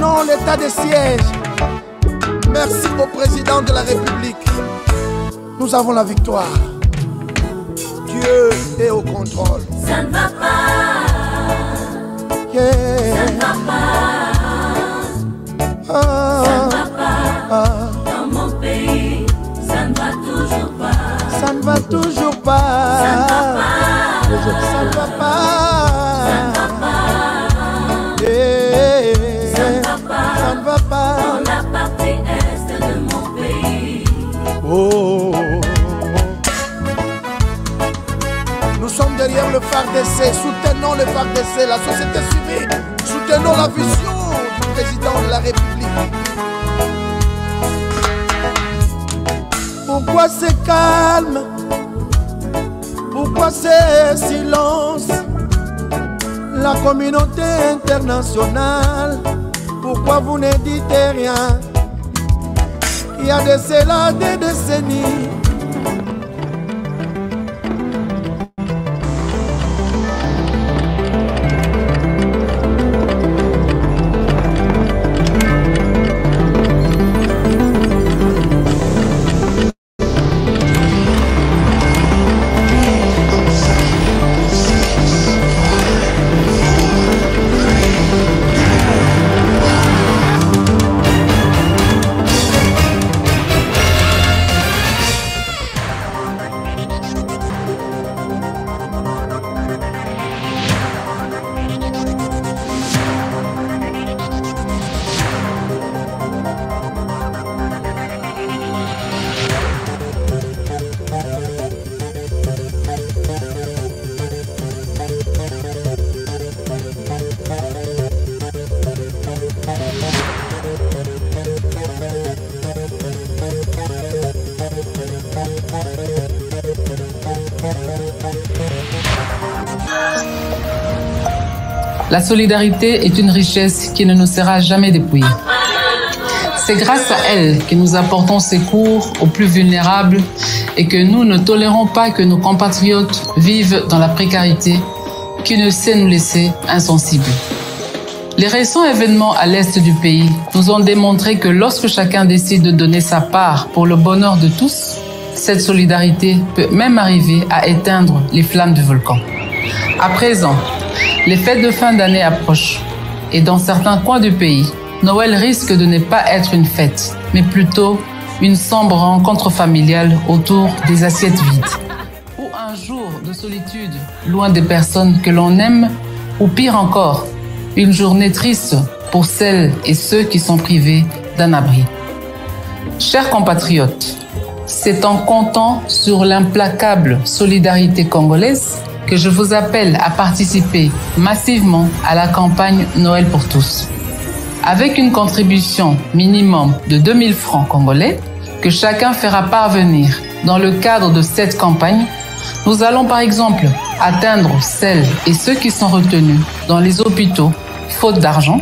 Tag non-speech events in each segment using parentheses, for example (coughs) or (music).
Non l'état de siège. Merci au président de la République. Nous avons la victoire. Dieu est au contrôle. Ça ne va pas. Ça ne va pas. Ah. Ça ne va pas. Ah. Dans mon pays, ça ne va toujours pas. Ça ne va toujours pas. soutenons le FADC, la société civile, soutenons la vision du président de la République. Pourquoi c'est calme Pourquoi c'est silence La communauté internationale, pourquoi vous ne dites rien Il y a de cela des décennies La solidarité est une richesse qui ne nous sera jamais dépouillée. C'est grâce à elle que nous apportons secours aux plus vulnérables et que nous ne tolérons pas que nos compatriotes vivent dans la précarité qui ne sait nous laisser insensibles. Les récents événements à l'est du pays nous ont démontré que lorsque chacun décide de donner sa part pour le bonheur de tous, cette solidarité peut même arriver à éteindre les flammes du volcan. À présent, les fêtes de fin d'année approchent et dans certains coins du pays, Noël risque de ne pas être une fête, mais plutôt une sombre rencontre familiale autour des assiettes vides. Ou un jour de solitude loin des personnes que l'on aime, ou pire encore, une journée triste pour celles et ceux qui sont privés d'un abri. Chers compatriotes, c'est en comptant sur l'implacable solidarité congolaise que je vous appelle à participer massivement à la campagne Noël pour tous. Avec une contribution minimum de 2000 francs congolais que chacun fera parvenir dans le cadre de cette campagne, nous allons par exemple atteindre celles et ceux qui sont retenus dans les hôpitaux faute d'argent,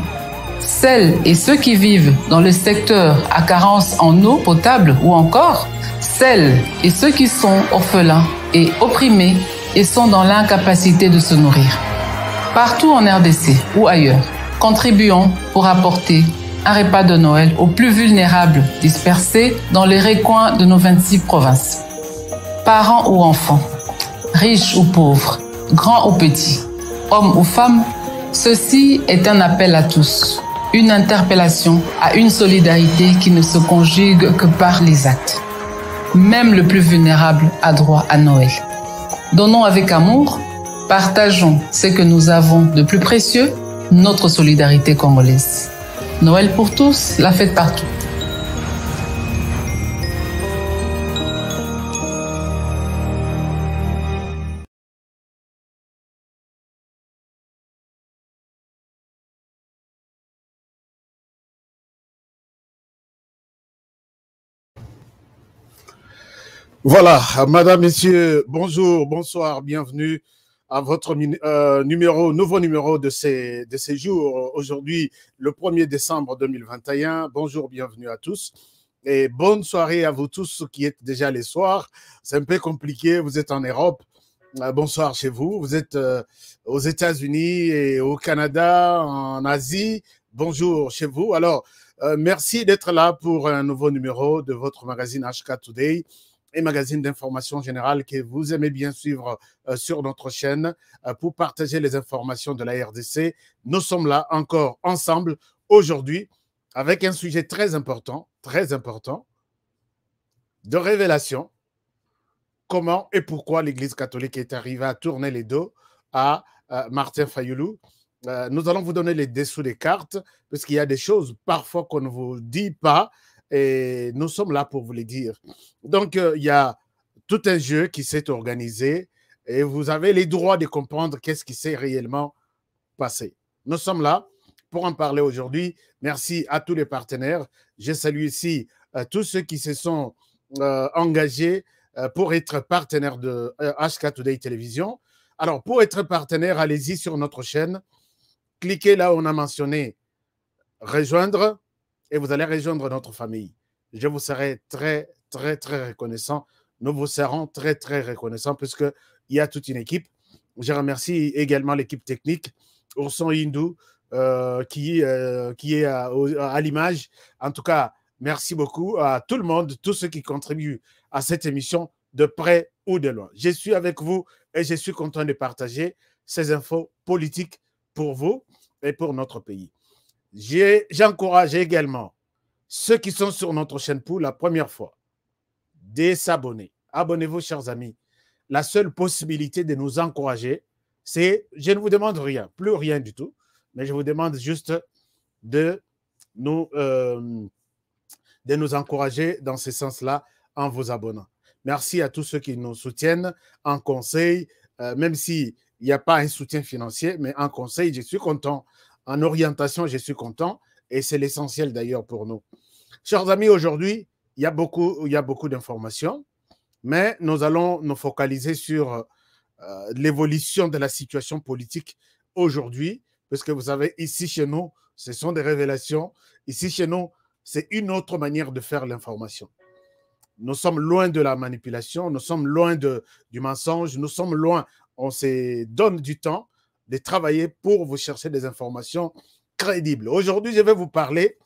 celles et ceux qui vivent dans le secteur à carence en eau potable ou encore celles et ceux qui sont orphelins et opprimés et sont dans l'incapacité de se nourrir. Partout en RDC ou ailleurs, contribuons pour apporter un repas de Noël aux plus vulnérables dispersés dans les recoins de nos 26 provinces. Parents ou enfants, riches ou pauvres, grands ou petits, hommes ou femmes, ceci est un appel à tous, une interpellation à une solidarité qui ne se conjugue que par les actes. Même le plus vulnérable a droit à Noël. Donnons avec amour, partageons ce que nous avons de plus précieux, notre solidarité congolaise. Noël pour tous, la fête partout. Voilà, madame, messieurs, bonjour, bonsoir, bienvenue à votre euh, numéro, nouveau numéro de ces, de jours. Aujourd'hui, le 1er décembre 2021. Bonjour, bienvenue à tous. Et bonne soirée à vous tous qui êtes déjà les soirs. C'est un peu compliqué, vous êtes en Europe. Euh, bonsoir chez vous. Vous êtes euh, aux États-Unis et au Canada, en Asie. Bonjour chez vous. Alors, merci d'être là pour un nouveau numéro de votre magazine HK Today et magazine d'information générale que vous aimez bien suivre euh, sur notre chaîne euh, pour partager les informations de la RDC. Nous sommes là encore ensemble aujourd'hui avec un sujet très important, très important, de révélation. Comment et pourquoi l'Église catholique est arrivée à tourner les dos à euh, Martin Fayoulou. nous allons vous donner les dessous des cartes, parce qu'il y a des choses parfois qu'on ne vous dit pas, et nous sommes là pour vous le dire. Donc, euh, il y a tout un jeu qui s'est organisé et vous avez les droits de comprendre qu'est-ce qui s'est réellement passé. Nous sommes là pour en parler aujourd'hui. Merci à tous les partenaires. Je salue ici euh, tous ceux qui se sont euh, engagés pour être partenaires de HK Today Télévision. Alors, pour être partenaire, allez-y sur notre chaîne. Cliquez là où on a mentionné rejoindre et vous allez rejoindre notre famille. Je vous serai très, très, très reconnaissant. Nous vous serons très, très reconnaissants puisqu'il y a toute une équipe. Je remercie également l'équipe technique, Ourson Hindou, euh, qui, euh, qui est à l'image. En tout cas, merci beaucoup à tout le monde, tous ceux qui contribuent à cette émission de près ou de loin. Je suis avec vous et je suis content de partager ces infos politiques pour vous et pour notre pays. J'encourage également ceux qui sont sur notre chaîne pour la première fois de s'abonner. Abonnez-vous, chers amis. La seule possibilité de nous encourager, c'est, je ne vous demande rien, plus rien du tout, mais je vous demande juste de nous, euh, de nous encourager dans ce sens-là en vous abonnant. Merci à tous ceux qui nous soutiennent en conseil, euh, même s'il n'y a pas un soutien financier, mais en conseil, je suis content en orientation, je suis content et c'est l'essentiel d'ailleurs pour nous. Chers amis, aujourd'hui, il y a beaucoup, il beaucoup d'informations, mais nous allons nous focaliser sur euh, l'évolution de la situation politique aujourd'hui, parce que vous savez, ici chez nous, ce sont des révélations. Ici chez nous, c'est une autre manière de faire l'information. Nous sommes loin de la manipulation, nous sommes loin de, du mensonge, nous sommes loin, on se donne du temps de travailler pour vous chercher des informations crédibles. Aujourd'hui, je vais vous parler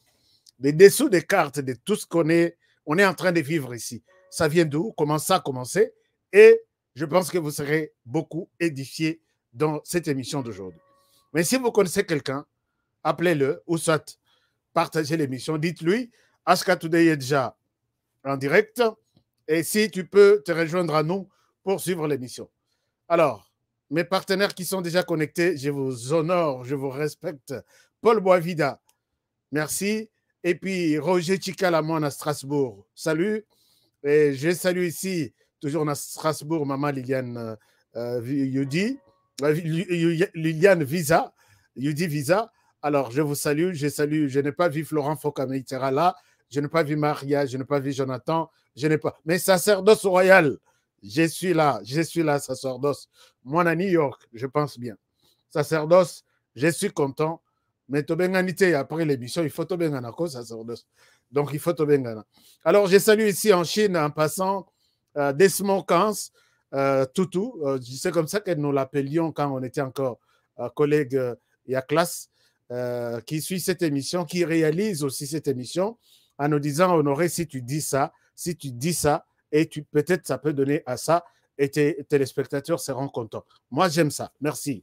des dessous des cartes de tout ce qu'on est, en train de vivre ici. Ça vient d'où Comment ça a commencé Et je pense que vous serez beaucoup édifiés dans cette émission d'aujourd'hui. Mais si vous connaissez quelqu'un, appelez-le ou soit partagez l'émission. Dites-lui, Aska Today est déjà en direct. Et si tu peux te rejoindre à nous pour suivre l'émission. Alors, mes partenaires qui sont déjà connectés, je vous honore, je vous respecte. Paul Boavida, merci. Et puis Roger Tchikalamon à Strasbourg, salut. Et je salue ici, toujours à Strasbourg, maman Liliane euh, euh, euh Liliane Visa, Yudi Visa. Alors, je vous salue, je salue, je n'ai pas vu Florent Fokameitera là, je n'ai pas vu Maria, je n'ai pas vu Jonathan, je n'ai pas. Mais sacerdoce royal, je suis là, je suis là, sacerdoce. Moi, à New York, je pense bien. Sacerdoce, je suis content. Mais Tobenganité, après l'émission, il faut Tobenganako, sacerdoce. Donc, il faut Tobengan. Alors, je salue ici en Chine, en passant, euh, Desmond Kans, euh, Toutou. Euh, c'est comme ça que nous l'appelions quand on était encore euh, collègues et à classe, qui suit cette émission, qui réalise aussi cette émission, en nous disant, Honoré, si tu dis ça, si tu dis ça, et peut-être ça peut donner à ça et tes téléspectateurs seront contents. Moi, j'aime ça. Merci.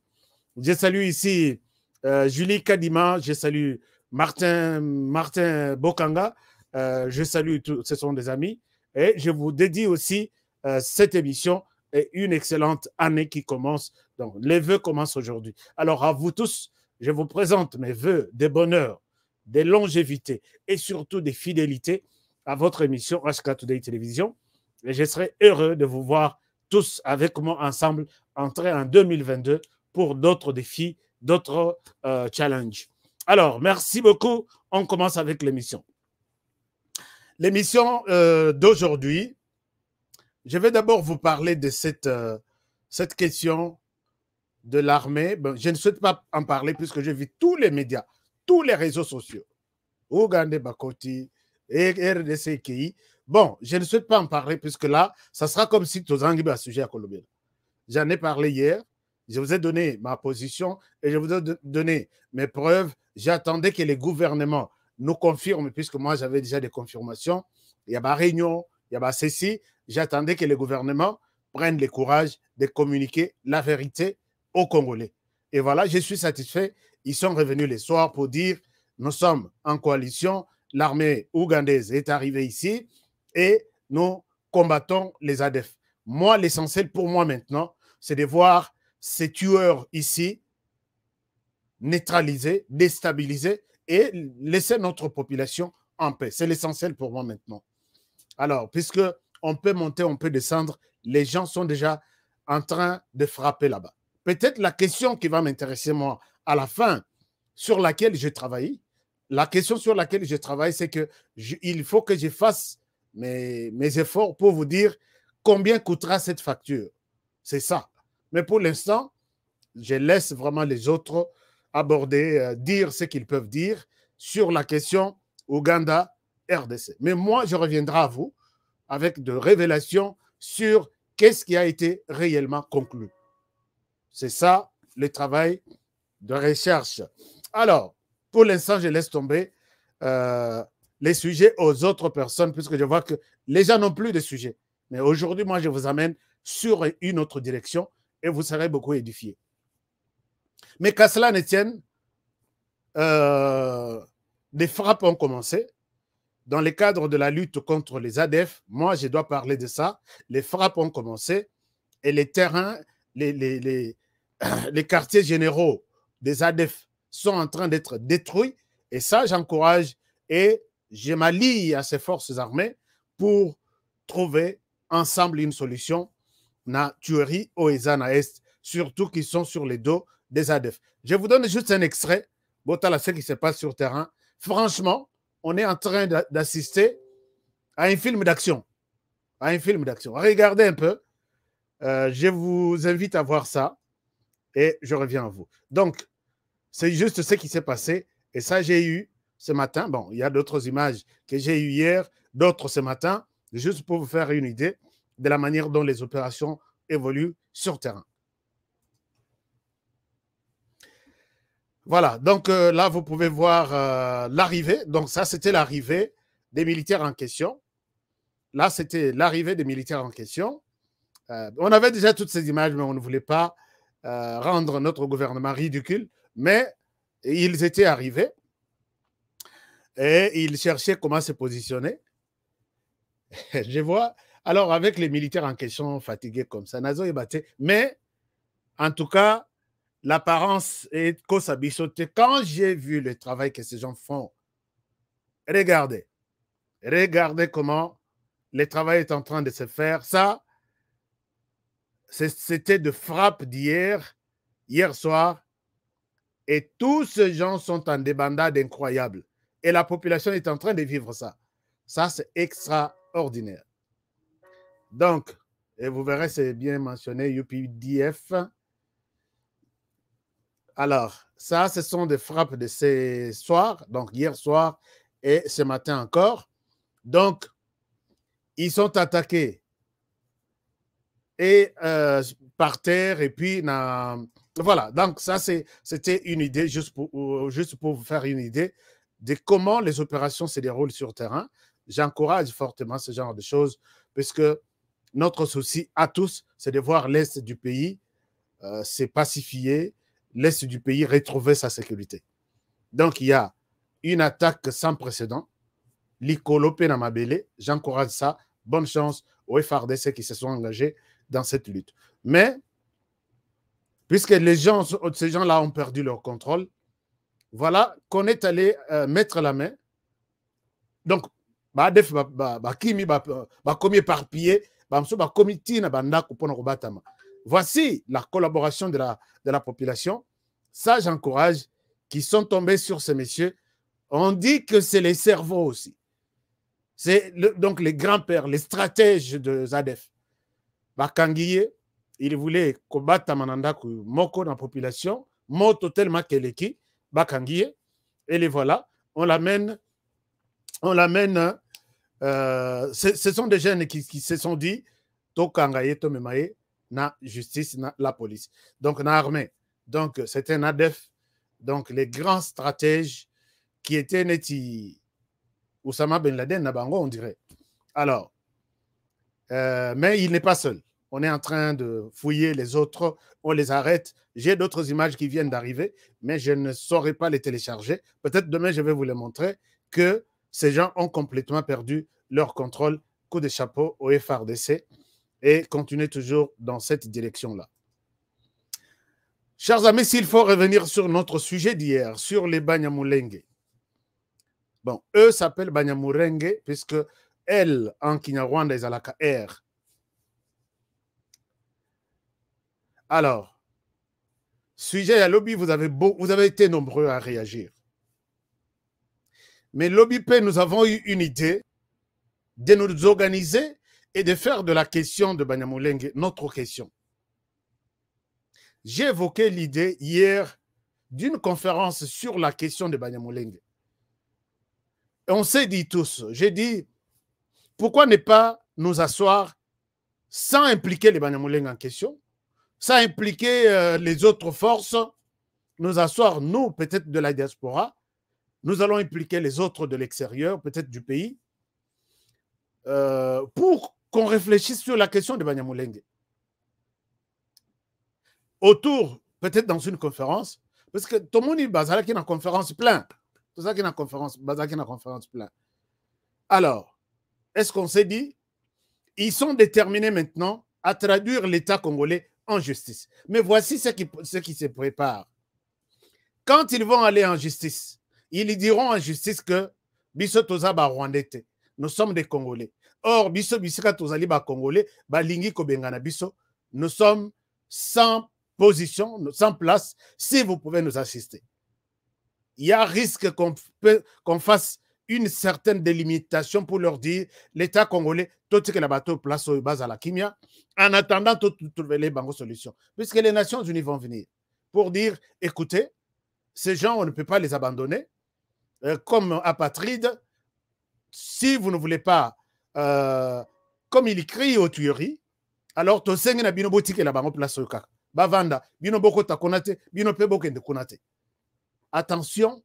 Je salue ici euh, Julie Kadima, je salue Martin, Martin Bokanga, euh, je salue tous, ce sont des amis. Et je vous dédie aussi euh, cette émission et une excellente année qui commence. Donc, les vœux commencent aujourd'hui. Alors, à vous tous, je vous présente mes vœux de bonheur, de longévité et surtout de fidélité à votre émission HK Today Télévision. Et je serai heureux de vous voir tous avec moi ensemble entrer en 2022 pour d'autres défis, d'autres euh, challenges. Alors, merci beaucoup. On commence avec l'émission. L'émission euh, d'aujourd'hui, je vais d'abord vous parler de cette, euh, cette question de l'armée. je ne souhaite pas en parler puisque je vis tous les médias, tous les réseaux sociaux. Ougande Bakoti, RDCKI, Bon, je ne souhaite pas en parler puisque là, ça sera comme si Tozangi à sujet à Colombie. J'en ai parlé hier. Je vous ai donné ma position et je vous ai donné mes preuves. J'attendais que les gouvernements nous confirment, puisque moi j'avais déjà des confirmations. Il y a ma réunion, il y a ma ceci. J'attendais que les gouvernements prennent le courage de communiquer la vérité aux Congolais. Et voilà, je suis satisfait. Ils sont revenus le soir pour dire nous sommes en coalition. L'armée ougandaise est arrivée ici et nous combattons les Adef. Moi, l'essentiel pour moi maintenant, c'est de voir ces tueurs ici neutralisés, déstabilisés et laisser notre population en paix. C'est l'essentiel pour moi maintenant. Alors, puisque on peut monter, on peut descendre, les gens sont déjà en train de frapper là-bas. Peut-être la question qui va m'intéresser moi à la fin, sur laquelle je travaille, la question sur laquelle je travaille, c'est que il faut que je fasse mes, efforts pour vous dire combien coûtera cette facture. C'est ça. Mais pour l'instant, je laisse vraiment les autres aborder, euh, dire ce qu'ils peuvent dire sur la question Ouganda-RDC. Mais moi, je reviendrai à vous avec de révélations sur qu'est-ce qui a été réellement conclu. C'est ça le travail de recherche. Alors, pour l'instant, je laisse tomber euh, les sujets aux autres personnes, puisque je vois que les gens n'ont plus de sujets. Mais aujourd'hui, moi, je vous amène sur une autre direction et vous serez beaucoup édifiés. Mais qu'à cela ne tienne, euh, des frappes ont commencé. Dans le cadre de la lutte contre les ADF, moi, je dois parler de ça. Les frappes ont commencé et les terrains, les, les, les, (coughs) quartiers généraux des ADEF sont en train d'être détruits. Et ça, j'encourage et je m'allie à ces forces armées pour trouver ensemble une solution na tuerie au Est, surtout qu'ils sont sur les dos des ADF. Je vous donne juste un extrait, Botala, ce qui se passe sur terrain. Franchement, on est en train d'assister à un film d'action. À un film d'action. Regardez un peu. Euh, je vous invite à voir ça et je reviens à vous. Donc, c'est juste ce qui s'est passé et ça, j'ai eu ce matin. Bon, il y a d'autres images que j'ai eues hier, d'autres ce matin, juste pour vous faire une idée de la manière dont les opérations évoluent sur terrain. Voilà, donc euh, là, vous pouvez voir euh, l'arrivée. Donc ça, c'était l'arrivée des militaires en question. Là, c'était l'arrivée des militaires en question. Euh, on avait déjà toutes ces images, mais on ne voulait pas rendre notre gouvernement ridicule. Mais ils étaient arrivés et il cherchait comment se positionner. (laughs) Je vois. Alors, avec les militaires en question fatigués comme ça, Nazo est battu. Mais, en tout cas, l'apparence est cause Quand j'ai vu le travail que ces gens font, regardez. Regardez comment le travail est en train de se faire. Ça, c'était de frappe d'hier, hier soir. Et tous ces gens sont en débandade incroyable. Et la population est en train de vivre ça. Ça, c'est extraordinaire. Donc, et vous verrez, c'est bien mentionné, UPDF. Alors, ça, ce sont des frappes de ce soir, donc hier soir et ce matin encore. Donc, ils sont attaqués et euh, par terre et puis voilà. Donc ça c'était une idée juste pour juste pour vous faire une idée de comment les opérations se déroulent sur terrain. J'encourage fortement ce genre de choses, puisque notre souci à tous, c'est de voir l'Est du pays euh, se pacifier, l'Est du pays retrouver sa sécurité. Donc, il y a une attaque sans précédent. m'a Penamabele, j'encourage ça. Bonne chance aux FRDC qui se sont engagés dans cette lutte. Mais, puisque ces gens-là ont perdu leur contrôle, voilà qu'on est allé euh, mettre la main. Donc, bah, def, bah, commis une bah, comité, Voici la collaboration de la, population. Ça, j'encourage, qui sont tombés sur ces messieurs. On dit que c'est les cerveaux aussi. C'est donc les grands-pères, les stratèges de Zadef. Bakangiye, il voulait combattre Mananda Moko dans la population, moto tellement qu'elle est qui. Bakanguie. Et les voilà, on l'amène, on l'amène, euh, ce sont des jeunes qui, se sont dit, Tokangaye, Tomemaye, na justice, na la police. Donc, na armée. Donc, c'était un ADEF. Donc, les grands stratèges qui étaient neti Oussama Ben Laden, Nabango, on dirait. Alors, euh, mais il n'est pas seul on est en train de fouiller les autres, on les arrête. J'ai d'autres images qui viennent d'arriver, mais je ne saurais pas les télécharger. Peut-être demain, je vais vous les montrer, que ces gens ont complètement perdu leur contrôle. Coup de chapeau au FRDC et continuez toujours dans cette direction-là. Chers amis, s'il faut revenir sur notre sujet d'hier, sur les Banyamulenge. Bon, eux s'appellent Banyamulenge puisque elles, en Kinyarwanda, ils la R Alors, sujet à lobby, vous avez, vous avez été nombreux à réagir. Mais lobby nous avons eu une idée de nous organiser et de faire de la question de Banyamulenge notre question. J'ai évoqué l'idée hier d'une conférence sur la question de Banyamulenge. on s'est dit tous, j'ai dit, pourquoi ne pas nous asseoir sans impliquer les Banyamulenge en question ça impliquer euh, les autres forces, nous asseoir, nous, peut-être de la diaspora, nous allons impliquer les autres de l'extérieur, peut-être du pays, euh, pour qu'on réfléchisse sur la question de Banyamulenge. Autour, peut-être dans une conférence, parce que tout le monde qui est conférence plein. Tout ça qui est en conférence, qui est conférence plein. Alors, est-ce qu'on s'est dit, ils sont déterminés maintenant à traduire l'État congolais en justice. Mais voici ce qui, ce qui se prépare. Quand ils vont aller en justice, ils diront en justice que biso nous sommes des congolais or nous sommes sans position sans place si vous pouvez nous assister il y a risque qu'on fasse une certaine délimitation pour leur dire l'État congolais, tout ce que la bateau place au base à la Kimia, en attendant tout trouver les bonnes solutions. Puisque les Nations Unies vont venir pour dire écoutez, ces gens, on ne peut pas les abandonner euh, comme apatrides. Si vous ne voulez pas, euh, comme il crie aux tueries, alors Toseng na boutique et la bango place au Bavanda, bino boko takonate, bino pe Attention,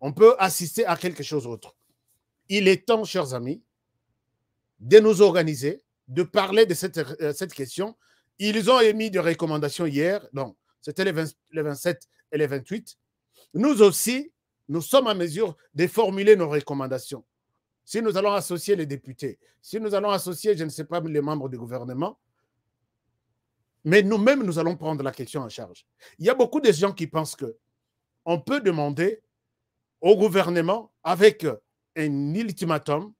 on peut assister à quelque chose d'autre. Il est temps, chers amis, de nous organiser, de parler de cette, euh, question. Ils ont émis des recommandations hier, donc c'était les, 27 et les 28. Nous aussi, nous sommes en mesure de formuler nos recommandations. Si nous allons associer les députés, si nous allons associer, je ne sais pas, les membres du gouvernement, mais nous-mêmes, nous allons prendre la question en charge. Il y a beaucoup de gens qui pensent que on peut demander au gouvernement avec un ultimatum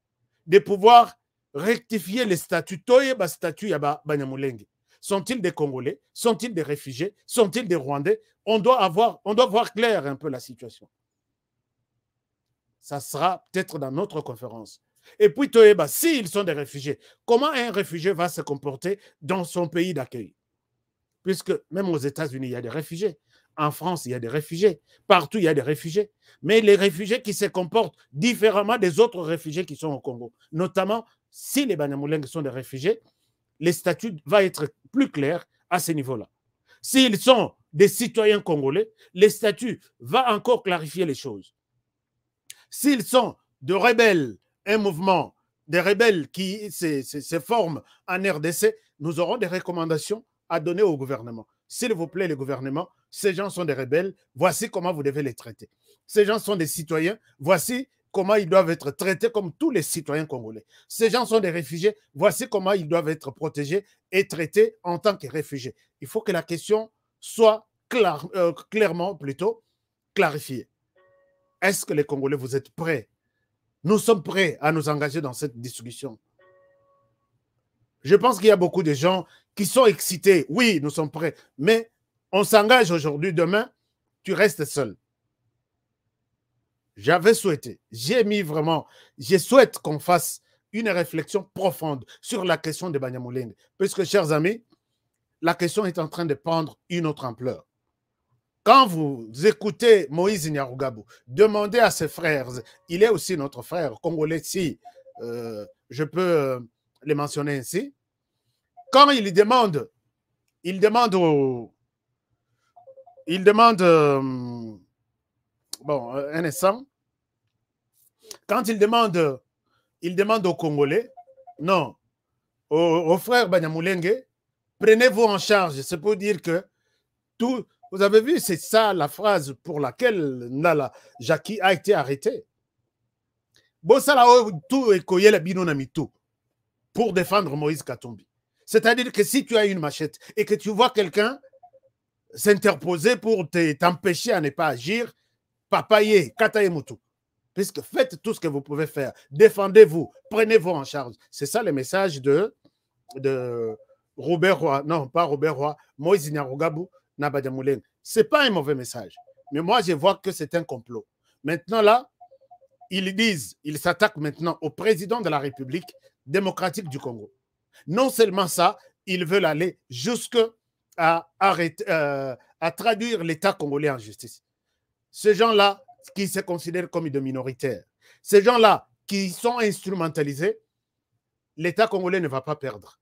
de pouvoir rectifier les statuts. Toyeba statut Yaba Banyamulenge. Sont-ils des Congolais Sont-ils des réfugiés Sont-ils des Rwandais on doit, avoir, on doit voir clair un peu la situation. Ça sera peut-être dans notre conférence. Et puis si s'ils sont des réfugiés, comment un réfugié va se comporter dans son pays d'accueil puisque même aux États-Unis, il y a des réfugiés. En France, il y a des réfugiés. Partout, il y a des réfugiés. Mais les réfugiés qui se comportent différemment des autres réfugiés qui sont au Congo. Notamment, si les Banyamulenge sont des réfugiés, le statut va être plus clair à ce niveau-là. S'ils sont des citoyens congolais, le statut va encore clarifier les choses. S'ils sont de rebelles, un mouvement des rebelles qui se, se forment en RDC, nous aurons des recommandations à donner au gouvernement. S'il vous plaît, le gouvernement, ces gens sont des rebelles, voici comment vous devez les traiter. Ces gens sont des citoyens, voici comment ils doivent être traités comme tous les citoyens congolais. Ces gens sont des réfugiés, voici comment ils doivent être protégés et traités en tant que réfugiés. Il faut que la question soit euh, clairement plutôt clarifiée. Est-ce que les Congolais, vous êtes prêts Nous sommes prêts à nous engager dans cette discussion. Je pense qu'il y a beaucoup de gens qui sont excités. Oui, nous sommes prêts, mais on s'engage aujourd'hui, demain, tu restes seul. J'avais souhaité, j'ai mis vraiment, je souhaite qu'on fasse une réflexion profonde sur la question de Banyamulenge, puisque, chers amis, la question est en train de prendre une autre ampleur. Quand vous écoutez Moïse Nyarugabu, demandez à ses frères, il est aussi notre frère congolais, si euh, je peux euh, les mentionner ainsi, quand il demande, il demande au, il demande, euh, bon, euh, un quand il demande, il demande aux Congolais, non, au frère frères Banyamulenge, prenez-vous en charge. C'est pour dire que tout, vous avez vu, c'est ça la phrase pour laquelle Nala Jackie a été arrêté. tout pour défendre Moïse Katumbi. C'est-à-dire que si tu as une machette et que tu vois quelqu'un s'interposer pour t'empêcher à ne pas agir, papaye, katayemutu. Puisque faites tout ce que vous pouvez faire. Défendez-vous, prenez-vous en charge. C'est ça le message de, de Robert Roy. Non, pas Robert Roy, Moïse Nyarugabu, Ce n'est pas un mauvais message. Mais moi, je vois que c'est un complot. Maintenant, là, ils disent, ils s'attaquent maintenant au président de la République démocratique du Congo. Non seulement ça, ils veulent aller jusqu'à euh, à, traduire l'État congolais en justice. Ces gens-là qui se considèrent comme des minoritaires, ces gens-là qui sont instrumentalisés, l'État congolais ne va pas perdre.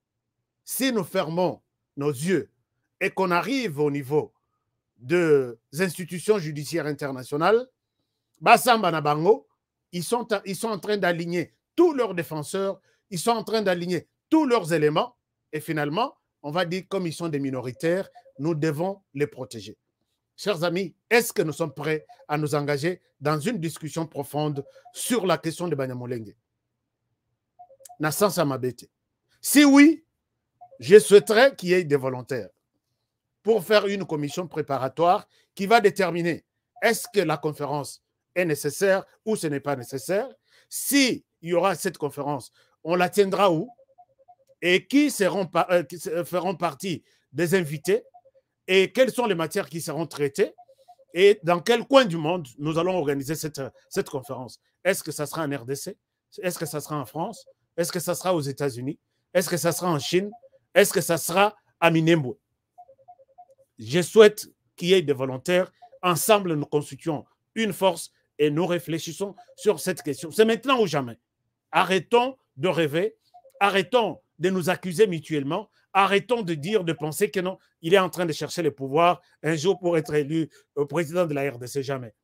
Si nous fermons nos yeux et qu'on arrive au niveau des institutions judiciaires internationales, Bassamba ils sont, ils sont en train d'aligner tous leurs défenseurs, ils sont en train d'aligner tous leurs éléments et finalement, on va dire, comme ils sont des minoritaires, nous devons les protéger. Chers amis, est-ce que nous sommes prêts à nous engager dans une discussion profonde sur la question de Banyamulenge Nassan Samabete. Si oui, je souhaiterais qu'il y ait des volontaires pour faire une commission préparatoire qui va déterminer est-ce que la conférence est nécessaire ou ce n'est pas nécessaire. Si il y aura cette conférence, on la tiendra où et qui seront euh, feront partie des invités et quelles sont les matières qui seront traitées et dans quel coin du monde nous allons organiser cette, cette conférence. Est-ce que ça sera en RDC Est-ce que ça sera en France Est-ce que ça sera aux États-Unis Est-ce que ça sera en Chine Est-ce que ça sera à Minembo Je souhaite qu'il y ait des volontaires. Ensemble, nous constituons une force et nous réfléchissons sur cette question. C'est maintenant ou jamais. Arrêtons de rêver, arrêtons de nous accuser mutuellement. Arrêtons de dire, de penser que non, il est en train de chercher le pouvoir un jour pour être élu euh, président de la RDC, jamais.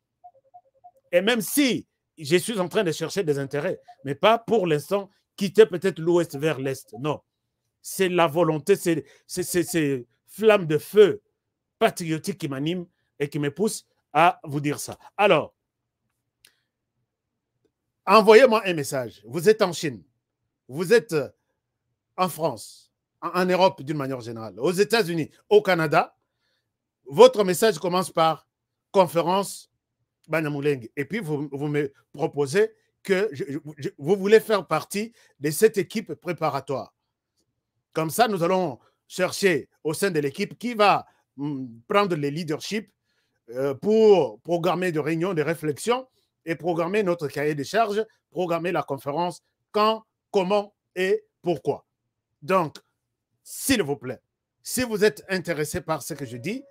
Et même si je suis en train de chercher des intérêts, mais pas pour l'instant quitter peut-être l'ouest vers l'est, non. C'est la volonté, c'est ces flammes de feu patriotique qui m'anime et qui me pousse à vous dire ça. Alors, envoyez-moi un message. Vous êtes en Chine, vous êtes euh, en France, en, Europe d'une manière générale, aux États-Unis, au Canada, votre message commence par conférence Banamoulengue. Et puis, vous, vous, me proposez que vous voulez faire partie de cette équipe préparatoire. Comme ça, nous allons chercher au sein de l'équipe qui va hum, prendre le leadership euh, pour programmer des réunions, des réflexions et programmer notre cahier de charges, programmer la conférence, quand, comment et pourquoi. Donc, s'il vous plaît, si vous êtes intéressé par ce que je dis,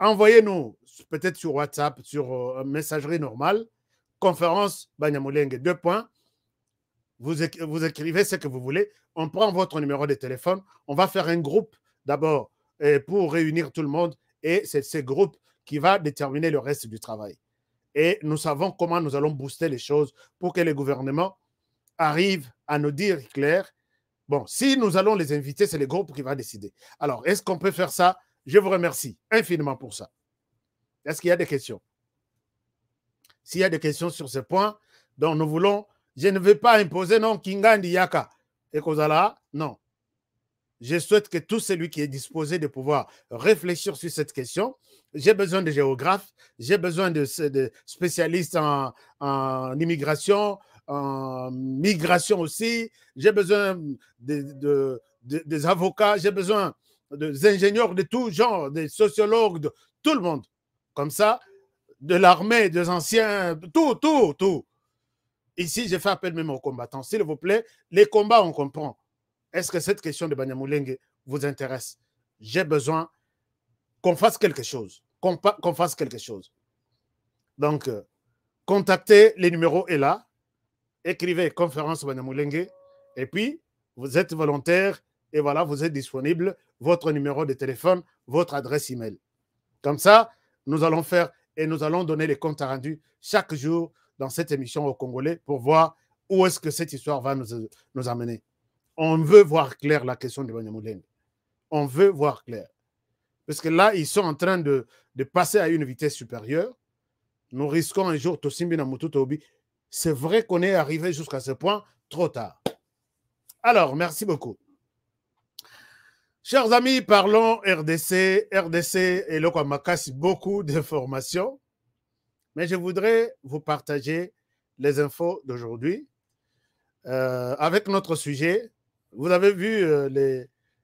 envoyez-nous peut-être sur WhatsApp, sur euh, messagerie normale, conférence Banyamoulengue, deux points. Vous, vous écrivez ce que vous voulez. On prend votre numéro de téléphone. On va faire un groupe d'abord pour réunir tout le monde. Et c'est ce groupe qui va déterminer le reste du travail. Et nous savons comment nous allons booster les choses pour que le gouvernement arrive à nous dire clair Bon, si nous allons les inviter, c'est le groupe qui va décider. Alors, est-ce qu'on peut faire ça Je vous remercie infiniment pour ça. Est-ce qu'il y a des questions S'il y a des questions sur ce point, dont nous voulons, je ne vais pas imposer non Kingandi Yaka et Kozala, non. Je souhaite que tout celui qui est disposé de pouvoir réfléchir sur cette question, j'ai besoin de géographes, j'ai besoin de, spécialistes en immigration, en migration aussi, j'ai besoin de, des avocats, j'ai besoin des ingénieurs de tout genre, des sociologues, de tout le monde. Comme ça, de l'armée, des anciens, tout, tout, tout. Ici, j'ai fait appel même aux combattants. S'il vous plaît, les combats, on comprend. Est-ce que cette question de Banyamulenge vous intéresse J'ai besoin qu'on fasse quelque chose. Qu'on fasse quelque chose. Donc, euh, contactez, les numéros est là écrivez conférence Banyamoulengue, et puis vous êtes volontaire et voilà, vous êtes disponible, votre numéro de téléphone, votre adresse email. Comme ça, nous allons faire et nous allons donner les comptes rendus chaque jour dans cette émission au Congolais pour voir où est-ce que cette histoire va nous, amener. On veut voir clair la question de Banyamoulengue. On veut voir clair. Parce que là, ils sont en train de, passer à une vitesse supérieure. Nous risquons un jour Tosimbi Namutu Tobi c'est vrai qu'on est arrivé jusqu'à ce point trop tard. Alors, merci beaucoup. Chers amis, parlons RDC. RDC et le beaucoup d'informations, mais je voudrais vous partager les infos d'aujourd'hui euh, avec notre sujet. Vous avez vu euh,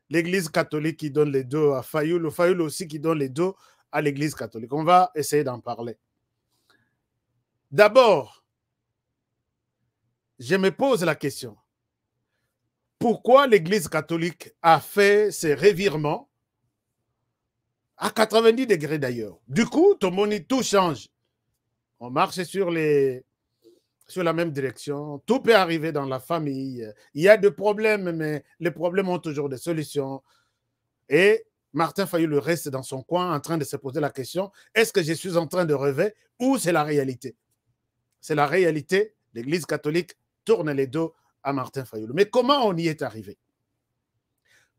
l'Église catholique qui donne les dos à Fayoul, Fayoul aussi qui donne les dos à l'Église catholique. On va essayer d'en parler. D'abord, je me pose la question. Pourquoi l'Église catholique a fait ces revirements à 90 degrés d'ailleurs Du coup, tout, change. On marche sur, les, sur la même direction. Tout peut arriver dans la famille. Il y a des problèmes, mais les problèmes ont toujours des solutions. Et Martin le reste dans son coin en train de se poser la question, est-ce que je suis en train de rêver ou c'est la réalité C'est la réalité l'Église catholique tourne les dos à Martin Fayoulou. Mais comment on y est arrivé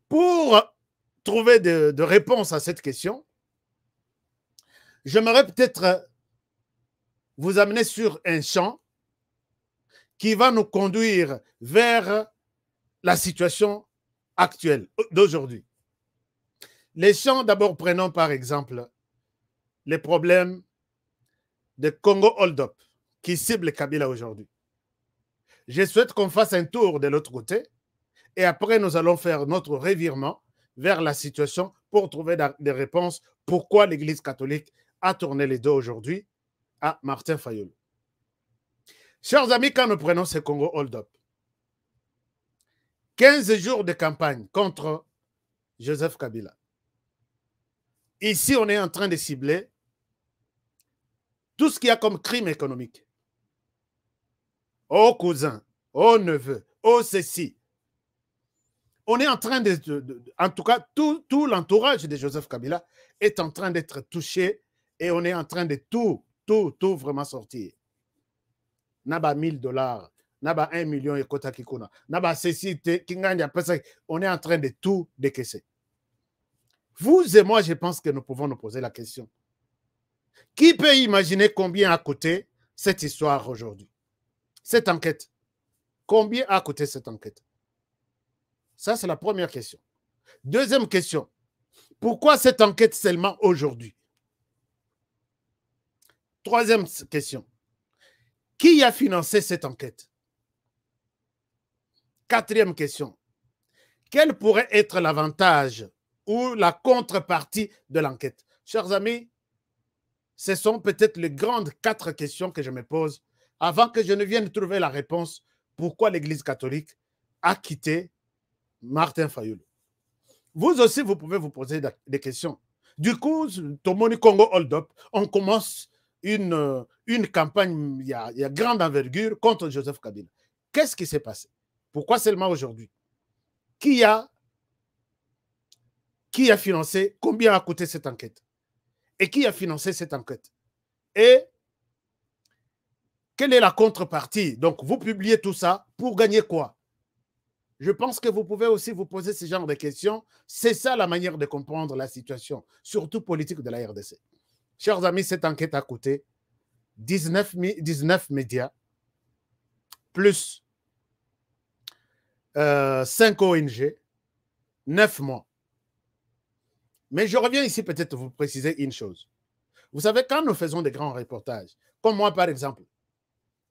Pour trouver de, réponse réponses à cette question, j'aimerais peut-être vous amener sur un champ qui va nous conduire vers la situation actuelle d'aujourd'hui. Les champs, d'abord, prenons par exemple les problèmes de Congo Hold-up qui cible Kabila aujourd'hui. Je souhaite qu'on fasse un tour de l'autre côté et après, nous allons faire notre revirement vers la situation pour trouver des réponses pourquoi l'Église catholique a tourné les dos aujourd'hui à Martin Fayoul. Chers amis, quand nous prenons ce Congo hold-up, 15 jours de campagne contre Joseph Kabila. Ici, on est en train de cibler tout ce qu'il y a comme crime économique. Au cousin, au neveu, au ceci. On est en train de, en tout cas, tout, l'entourage de Joseph Kabila est en train d'être touché et on est en train de tout, tout, tout vraiment sortir. Naba 1000 dollars, naba 1 million et kota kikuna, naba ceci, on est en train de tout décaisser. Vous et moi, je pense que nous pouvons nous poser la question. Qui peut imaginer combien a coûté cette histoire aujourd'hui cette enquête Combien a coûté cette enquête Ça, c'est la première question. Deuxième question, pourquoi cette enquête seulement aujourd'hui Troisième question, qui a financé cette enquête Quatrième question, quel pourrait être l'avantage ou la contrepartie de l'enquête Chers amis, ce sont peut-être les grandes quatre questions que je me pose avant que je ne vienne trouver la réponse pourquoi l'Église catholique a quitté Martin Fayoulou. Vous aussi, vous pouvez vous poser des questions. Du coup, Tomoni Congo Hold Up, on commence une, une campagne, il y, a, grande envergure contre Joseph Kabila. Qu'est-ce qui s'est passé Pourquoi seulement aujourd'hui Qui a, qui a financé Combien a coûté cette enquête Et qui a financé cette enquête Et quelle est la contrepartie Donc, vous publiez tout ça pour gagner quoi Je pense que vous pouvez aussi vous poser ce genre de questions. C'est ça la manière de comprendre la situation, surtout politique de la RDC. Chers amis, cette enquête a coûté 19, médias, plus 5 ONG, 9 mois. Mais je reviens ici peut-être vous préciser une chose. Vous savez, quand nous faisons des grands reportages, comme moi par exemple,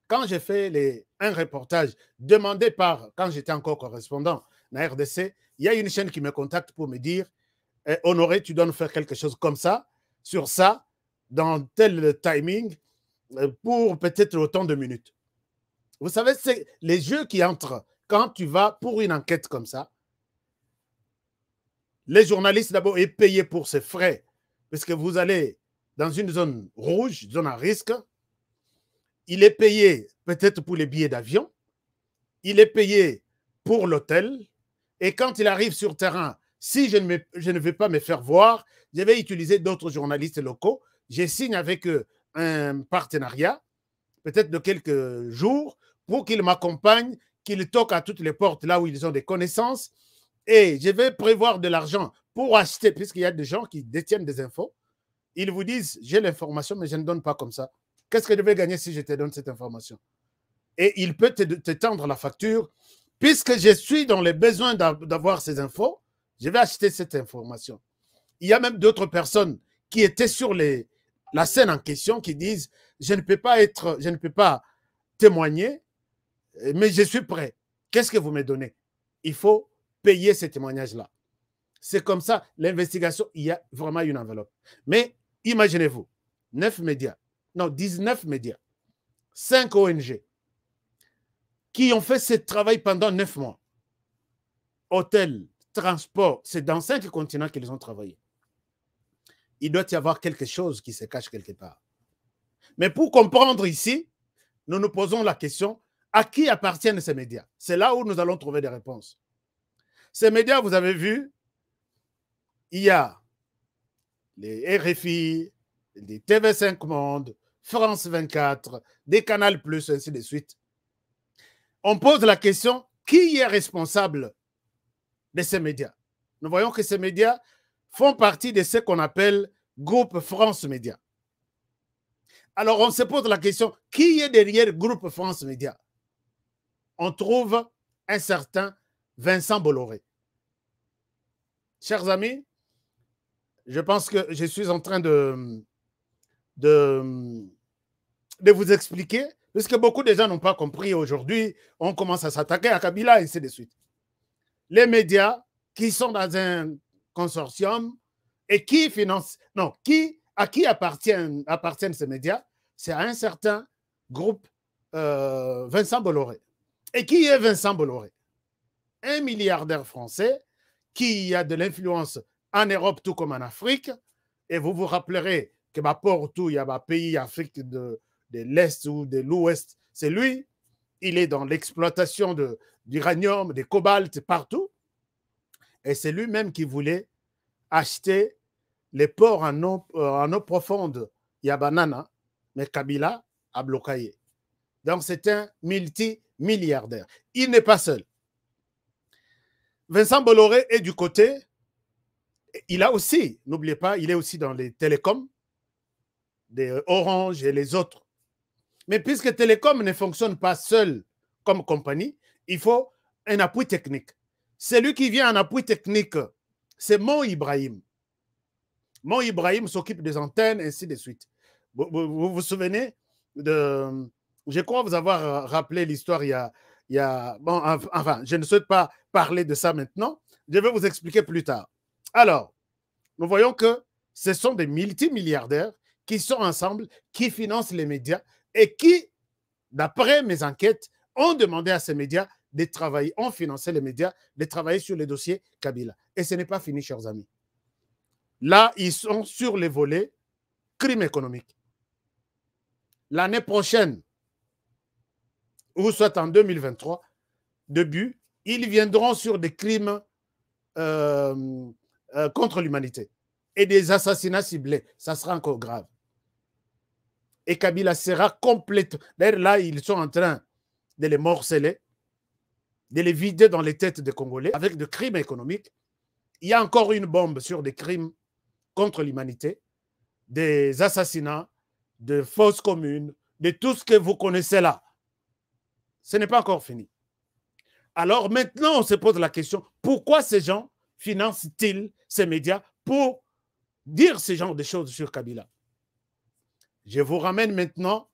quand j'ai fait les, un reportage demandé par, quand j'étais encore correspondant à la RDC, il y a une chaîne qui me contacte pour me dire eh, Honoré, tu dois nous faire quelque chose comme ça, sur ça, dans tel timing, euh, pour peut-être autant de minutes. Vous savez, c'est les jeux qui entrent quand tu vas pour une enquête comme ça. Les journalistes d'abord sont payés pour ces frais, parce que vous allez dans une zone rouge, zone à risque, il est payé peut-être pour les billets d'avion, il est payé pour l'hôtel, et quand il arrive sur terrain, si je ne, je ne vais pas me faire voir, je vais utiliser d'autres journalistes locaux. Je signe avec eux un partenariat, peut-être de quelques jours, pour qu'ils m'accompagnent, qu'ils toquent à toutes les portes là où ils ont des connaissances. Et je vais prévoir de l'argent pour acheter, puisqu'il y a des gens qui détiennent des infos. Ils vous disent, j'ai l'information, mais je ne donne pas comme ça. Qu'est-ce que je vais gagner si je te donne cette information Et il peut te, tendre la facture. Puisque je suis dans le besoin d'avoir ces infos, je vais acheter cette information. Il y a même d'autres personnes qui étaient sur la scène en question qui disent je ne peux pas être, je ne peux pas témoigner, mais je suis prêt. Qu'est-ce que vous me donnez Il faut payer ces témoignages-là. C'est comme ça, l'investigation, il y a vraiment une enveloppe. Mais imaginez-vous, neuf médias, non, 19 médias, 5 ONG, qui ont fait ce travail pendant 9 mois. Hôtels, transports, c'est dans 5 continents qu'ils ont travaillé. Il doit y avoir quelque chose qui se cache quelque part. Mais pour comprendre ici, nous nous posons la question, à qui appartiennent ces médias C'est là où nous allons trouver des réponses. Ces médias, vous avez vu, il y a les RFI, les TV5 Monde, France 24, des Canal Plus, ainsi de suite. On pose la question, qui est responsable de ces médias Nous voyons que ces médias font partie de ce qu'on appelle groupe France Média. Alors on se pose la question, qui est derrière groupe France Média On trouve un certain Vincent Bolloré. Chers amis, je pense que je suis en train de, de de vous expliquer, parce que beaucoup de gens n'ont pas compris aujourd'hui, on commence à s'attaquer à Kabila et ainsi de suite. Les médias qui sont dans un consortium et qui finance, non, qui, à qui appartiennent, appartiennent ces médias, c'est à un certain groupe euh, Vincent Bolloré. Et qui est Vincent Bolloré Un milliardaire français qui a de l'influence en Europe tout comme en Afrique. Et vous vous rappellerez que partout il y a un pays Afrique de, de l'Est ou de l'Ouest, c'est lui. Il est dans l'exploitation d'uranium, de, cobalt partout. Et c'est lui-même qui voulait acheter les ports en eau, euh, en eau profonde, Yabanana, mais Kabila a bloqué. Donc c'est un multimilliardaire. Il n'est pas seul. Vincent Bolloré est du côté. Il a aussi, n'oubliez pas, il est aussi dans les télécoms, des Orange et les autres. Mais puisque Télécom ne fonctionne pas seul comme compagnie, il faut un appui technique. Celui qui vient en appui technique, c'est Mon Ibrahim. Mon Ibrahim s'occupe des antennes, ainsi de suite. Vous vous, souvenez de. Je crois vous avoir rappelé l'histoire il y a. Il y a bon, enfin, je ne souhaite pas parler de ça maintenant. Je vais vous expliquer plus tard. Alors, nous voyons que ce sont des multimilliardaires qui sont ensemble, qui financent les médias, et qui, d'après mes enquêtes, ont demandé à ces médias de travailler, ont financé les médias, de travailler sur les dossiers Kabila. Et ce n'est pas fini, chers amis. Là, ils sont sur les volets crime économique. L'année prochaine, ou soit en 2023, début, ils viendront sur des crimes euh, euh, contre l'humanité et des assassinats ciblés. Ça sera encore grave et Kabila sera complète. D'ailleurs, là, ils sont en train de les morceler, de les vider dans les têtes des Congolais avec des crimes économiques. Il y a encore une bombe sur des crimes contre l'humanité, des assassinats, de fausses communes, de tout ce que vous connaissez là. Ce n'est pas encore fini. Alors maintenant, on se pose la question, pourquoi ces gens financent-ils ces médias pour dire ce genre de choses sur Kabila je vous ramène maintenant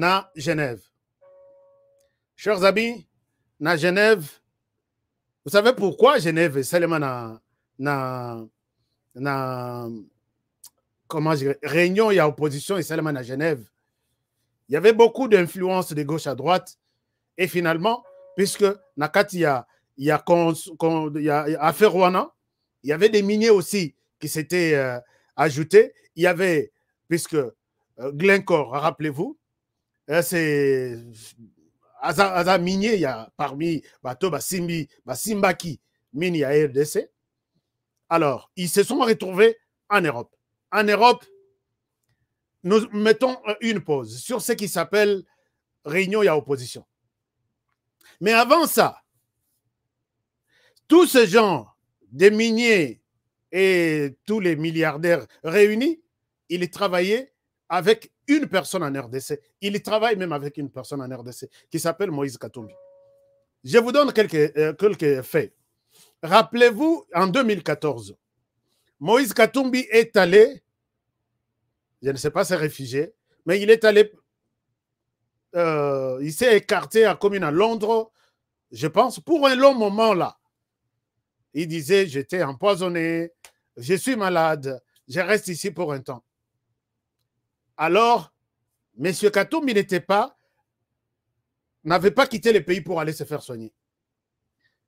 à Genève. Chers amis, à Genève, vous savez pourquoi Genève est seulement dans la comment je dirais, réunion et opposition et seulement à Genève. Il y avait beaucoup d'influence de gauche à droite. Et finalement, puisque Nakati, il y a, il y affaire Rwanda, il y avait des miniers aussi qui s'étaient euh, ajoutés. Il y avait, puisque euh, Glencore, rappelez-vous, euh, c'est aza minier a parmi bato basimbi basimbaki Minier RDC. Alors, ils se sont retrouvés en Europe. En Europe, nous mettons euh, une pause sur ce qui s'appelle réunion et opposition. Mais avant ça, tous ces gens des miniers et tous les milliardaires réunis, ils travaillaient avec une personne en RDC. Il travaille même avec une personne en RDC qui s'appelle Moïse Katumbi. Je vous donne quelques, euh, quelques faits. Rappelez-vous, en 2014, Moïse Katumbi est allé, je ne sais pas, s'est réfugié, mais il est allé, euh, il s'est écarté à commune à Londres, je pense, pour un long moment là. Il disait, j'étais empoisonné, je suis malade, je reste ici pour un temps alors M. Katoum n'était pas, n'avait pas quitté le pays pour aller se faire soigner.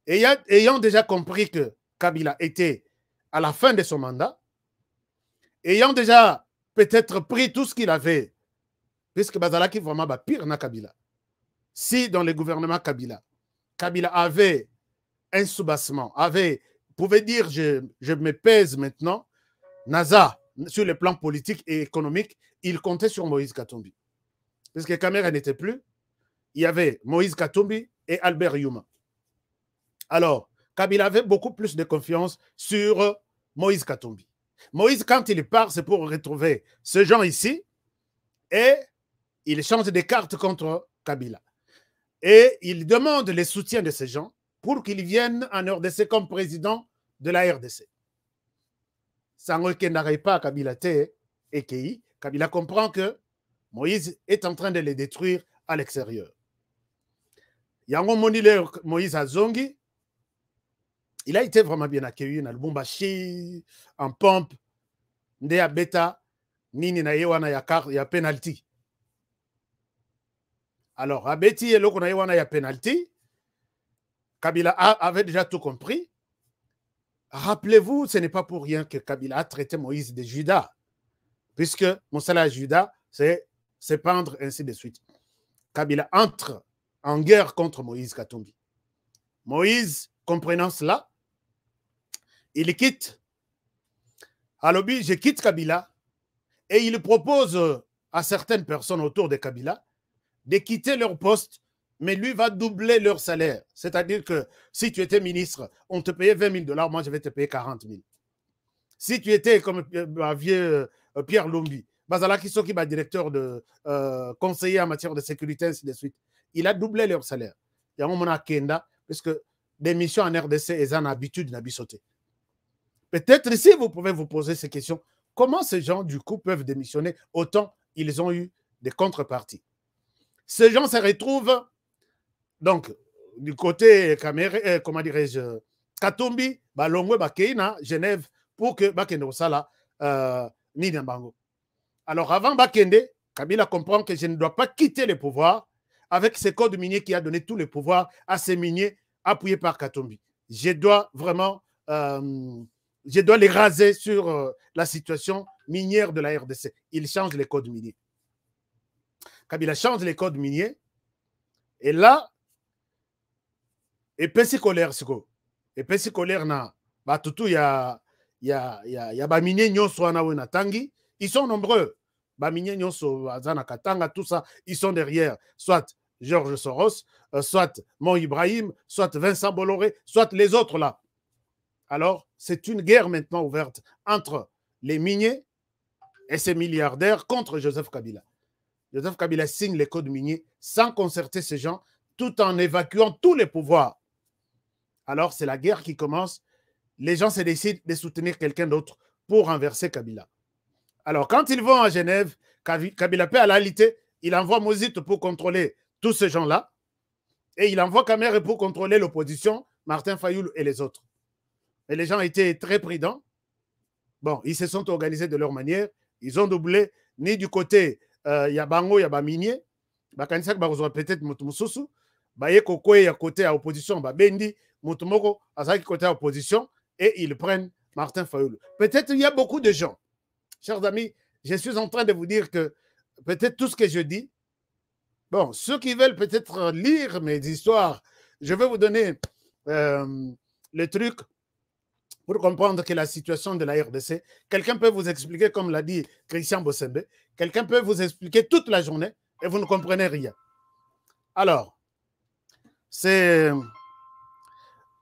Ayant, déjà compris que Kabila était à la fin de son mandat, ayant déjà peut-être pris tout ce qu'il avait, puisque Bazalaki vraiment pire na Kabila. Si dans le gouvernement Kabila, Kabila avait un soubassement, avait, pouvait dire je me pèse maintenant, Naza, sur le plan politique et économique, il comptait sur Moïse Katumbi. Parce que n'était plus. Il y avait Moïse Katumbi et Albert Yuma. Alors, Kabila avait beaucoup plus de confiance sur Moïse Katumbi. Moïse, quand il part, c'est pour retrouver ce gens ici et il change des cartes contre Kabila. Et il demande le soutien de ces gens pour qu'ils viennent en RDC comme président de la RDC sango pas pas, kabila et Kei, kabila comprend que moïse est en train de les détruire à l'extérieur yango moni le moïse azongi il a été vraiment bien accueilli le lubumbashi en pompe nde abeta nini na ye ya, penalty alors abeti bêta na ye y ya penalty kabila avait déjà tout compris Rappelez-vous, ce n'est pas pour rien que Kabila a traité Moïse de Judas, puisque Moussala la Judas, c'est s'épandre ainsi de suite. Kabila entre en guerre contre Moïse Katumbi. Moïse, comprenant cela, il quitte. Alobi, je quitte Kabila et il propose à certaines personnes autour de Kabila de quitter leur poste mais lui va doubler leur salaire. C'est-à-dire que si tu étais ministre, on te payait 20 000 dollars, moi je vais te payer 40 000. Si tu étais comme ma euh, vieux euh, Pierre Lombi, Basala Kisoki, directeur de euh, conseiller en matière de sécurité, ainsi de suite, il a doublé leur salaire. Il y a un Kenda, parce que des missions en RDC, ils ont l'habitude d'habitude sauter. Peut-être ici, vous pouvez vous poser ces questions. Comment ces gens, du coup, peuvent démissionner autant ils ont eu des contreparties Ces gens se retrouvent donc, du côté Katumbi, euh, euh, comment dirais-je, Katumbi, Balongwe, bah, Genève, pour que Bakende Osala, euh, Alors, avant Bakende, Kabila comprend que je ne dois pas quitter le pouvoir avec ce code minier qui a donné tous les pouvoirs à ces miniers appuyés par Katumbi. Je dois vraiment, euh, je dois les raser sur la situation minière de la RDC. Il change les codes miniers. Kabila change les codes miniers. Et là, et pessicolère, c'est quoi Et na y a ya, il y a nyonso na tangi. ils sont nombreux Baminé, nyonso azana katanga tout ça ils sont derrière soit georges soros euh, soit mon ibrahim soit vincent bolloré soit les autres là alors c'est une guerre maintenant ouverte entre les miniers et ces milliardaires contre Joseph Kabila. Joseph Kabila signe les codes miniers sans concerter ces gens, tout en évacuant tous les pouvoirs alors c'est la guerre qui commence. Les gens se décident de soutenir quelqu'un d'autre pour renverser Kabila. Alors, quand ils vont à Genève, Kabila paie à la il envoie Mozite pour contrôler tous ces gens-là et il envoie Kamere pour contrôler l'opposition, Martin Fayoul et les autres. Et les gens étaient très prudents. Bon, ils se sont organisés de leur manière. Ils ont doublé ni du côté euh, Yabango, il y a peut-être Mutumususu, Baye y à côté à opposition, Bendi à Azaki côté opposition et ils prennent Martin Fayoul. Peut-être il y a beaucoup de gens, chers amis, je suis en train de vous dire que peut-être tout ce que je dis, bon, ceux qui veulent peut-être lire mes histoires, je vais vous donner euh, le truc pour comprendre que la situation de la RDC, quelqu'un peut vous expliquer, comme l'a dit Christian Bossembe, quelqu'un peut vous expliquer toute la journée et vous ne comprenez rien. Alors, c'est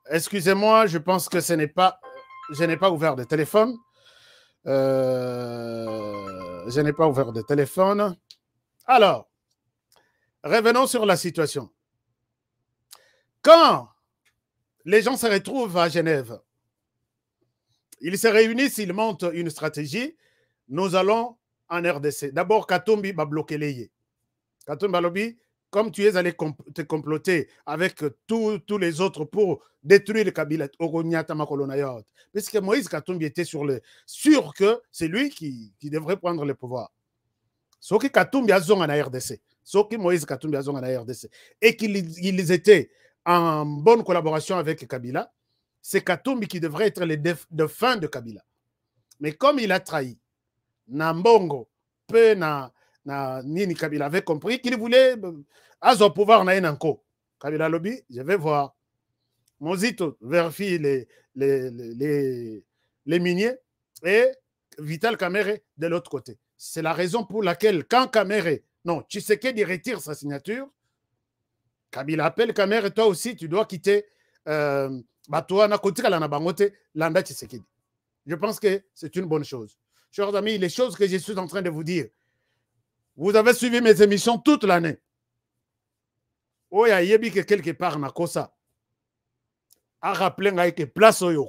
Excusez-moi, je pense que ce n'est pas. Je n'ai pas ouvert de téléphone. Euh, je n'ai pas ouvert de téléphone. Alors, revenons sur la situation. Quand les gens se retrouvent à Genève, ils se réunissent, ils montent une stratégie. Nous allons en RDC. D'abord, Katumbi va bloquer les Katumbi lobby comme tu es allé te comploter avec euh, tous les autres pour détruire le Kabila que Moïse Katumbi était sur le, sûr que c'est lui qui, qui, devrait prendre le pouvoir. Sauf que Katumbi a zon en RDC, Sauf que Moïse Katumbi a zon en RDC, et qu'ils étaient en bonne collaboration avec Kabila, c'est Katumbi qui devrait être le défunt de Kabila. Mais comme il a trahi, Nambongo, peu ni Kabila avait compris qu'il voulait euh, azo pouvoir na Kabila lobby, je vais voir. Mozito vérifie les, les, les, miniers et Vital Kamere de l'autre côté. C'est la raison pour laquelle quand Kamere, non, Tshisekedi retire sa signature, Kabila appelle Kamere, toi aussi tu dois quitter euh, Batouana Lanabangote, Landa Tshisekedi. Je pense que c'est une bonne chose. Chers amis, les choses que je suis en train de vous dire, vous avez suivi mes émissions toute l'année. Oya oh, a que quelque part na kosa. A rappelé que place oyo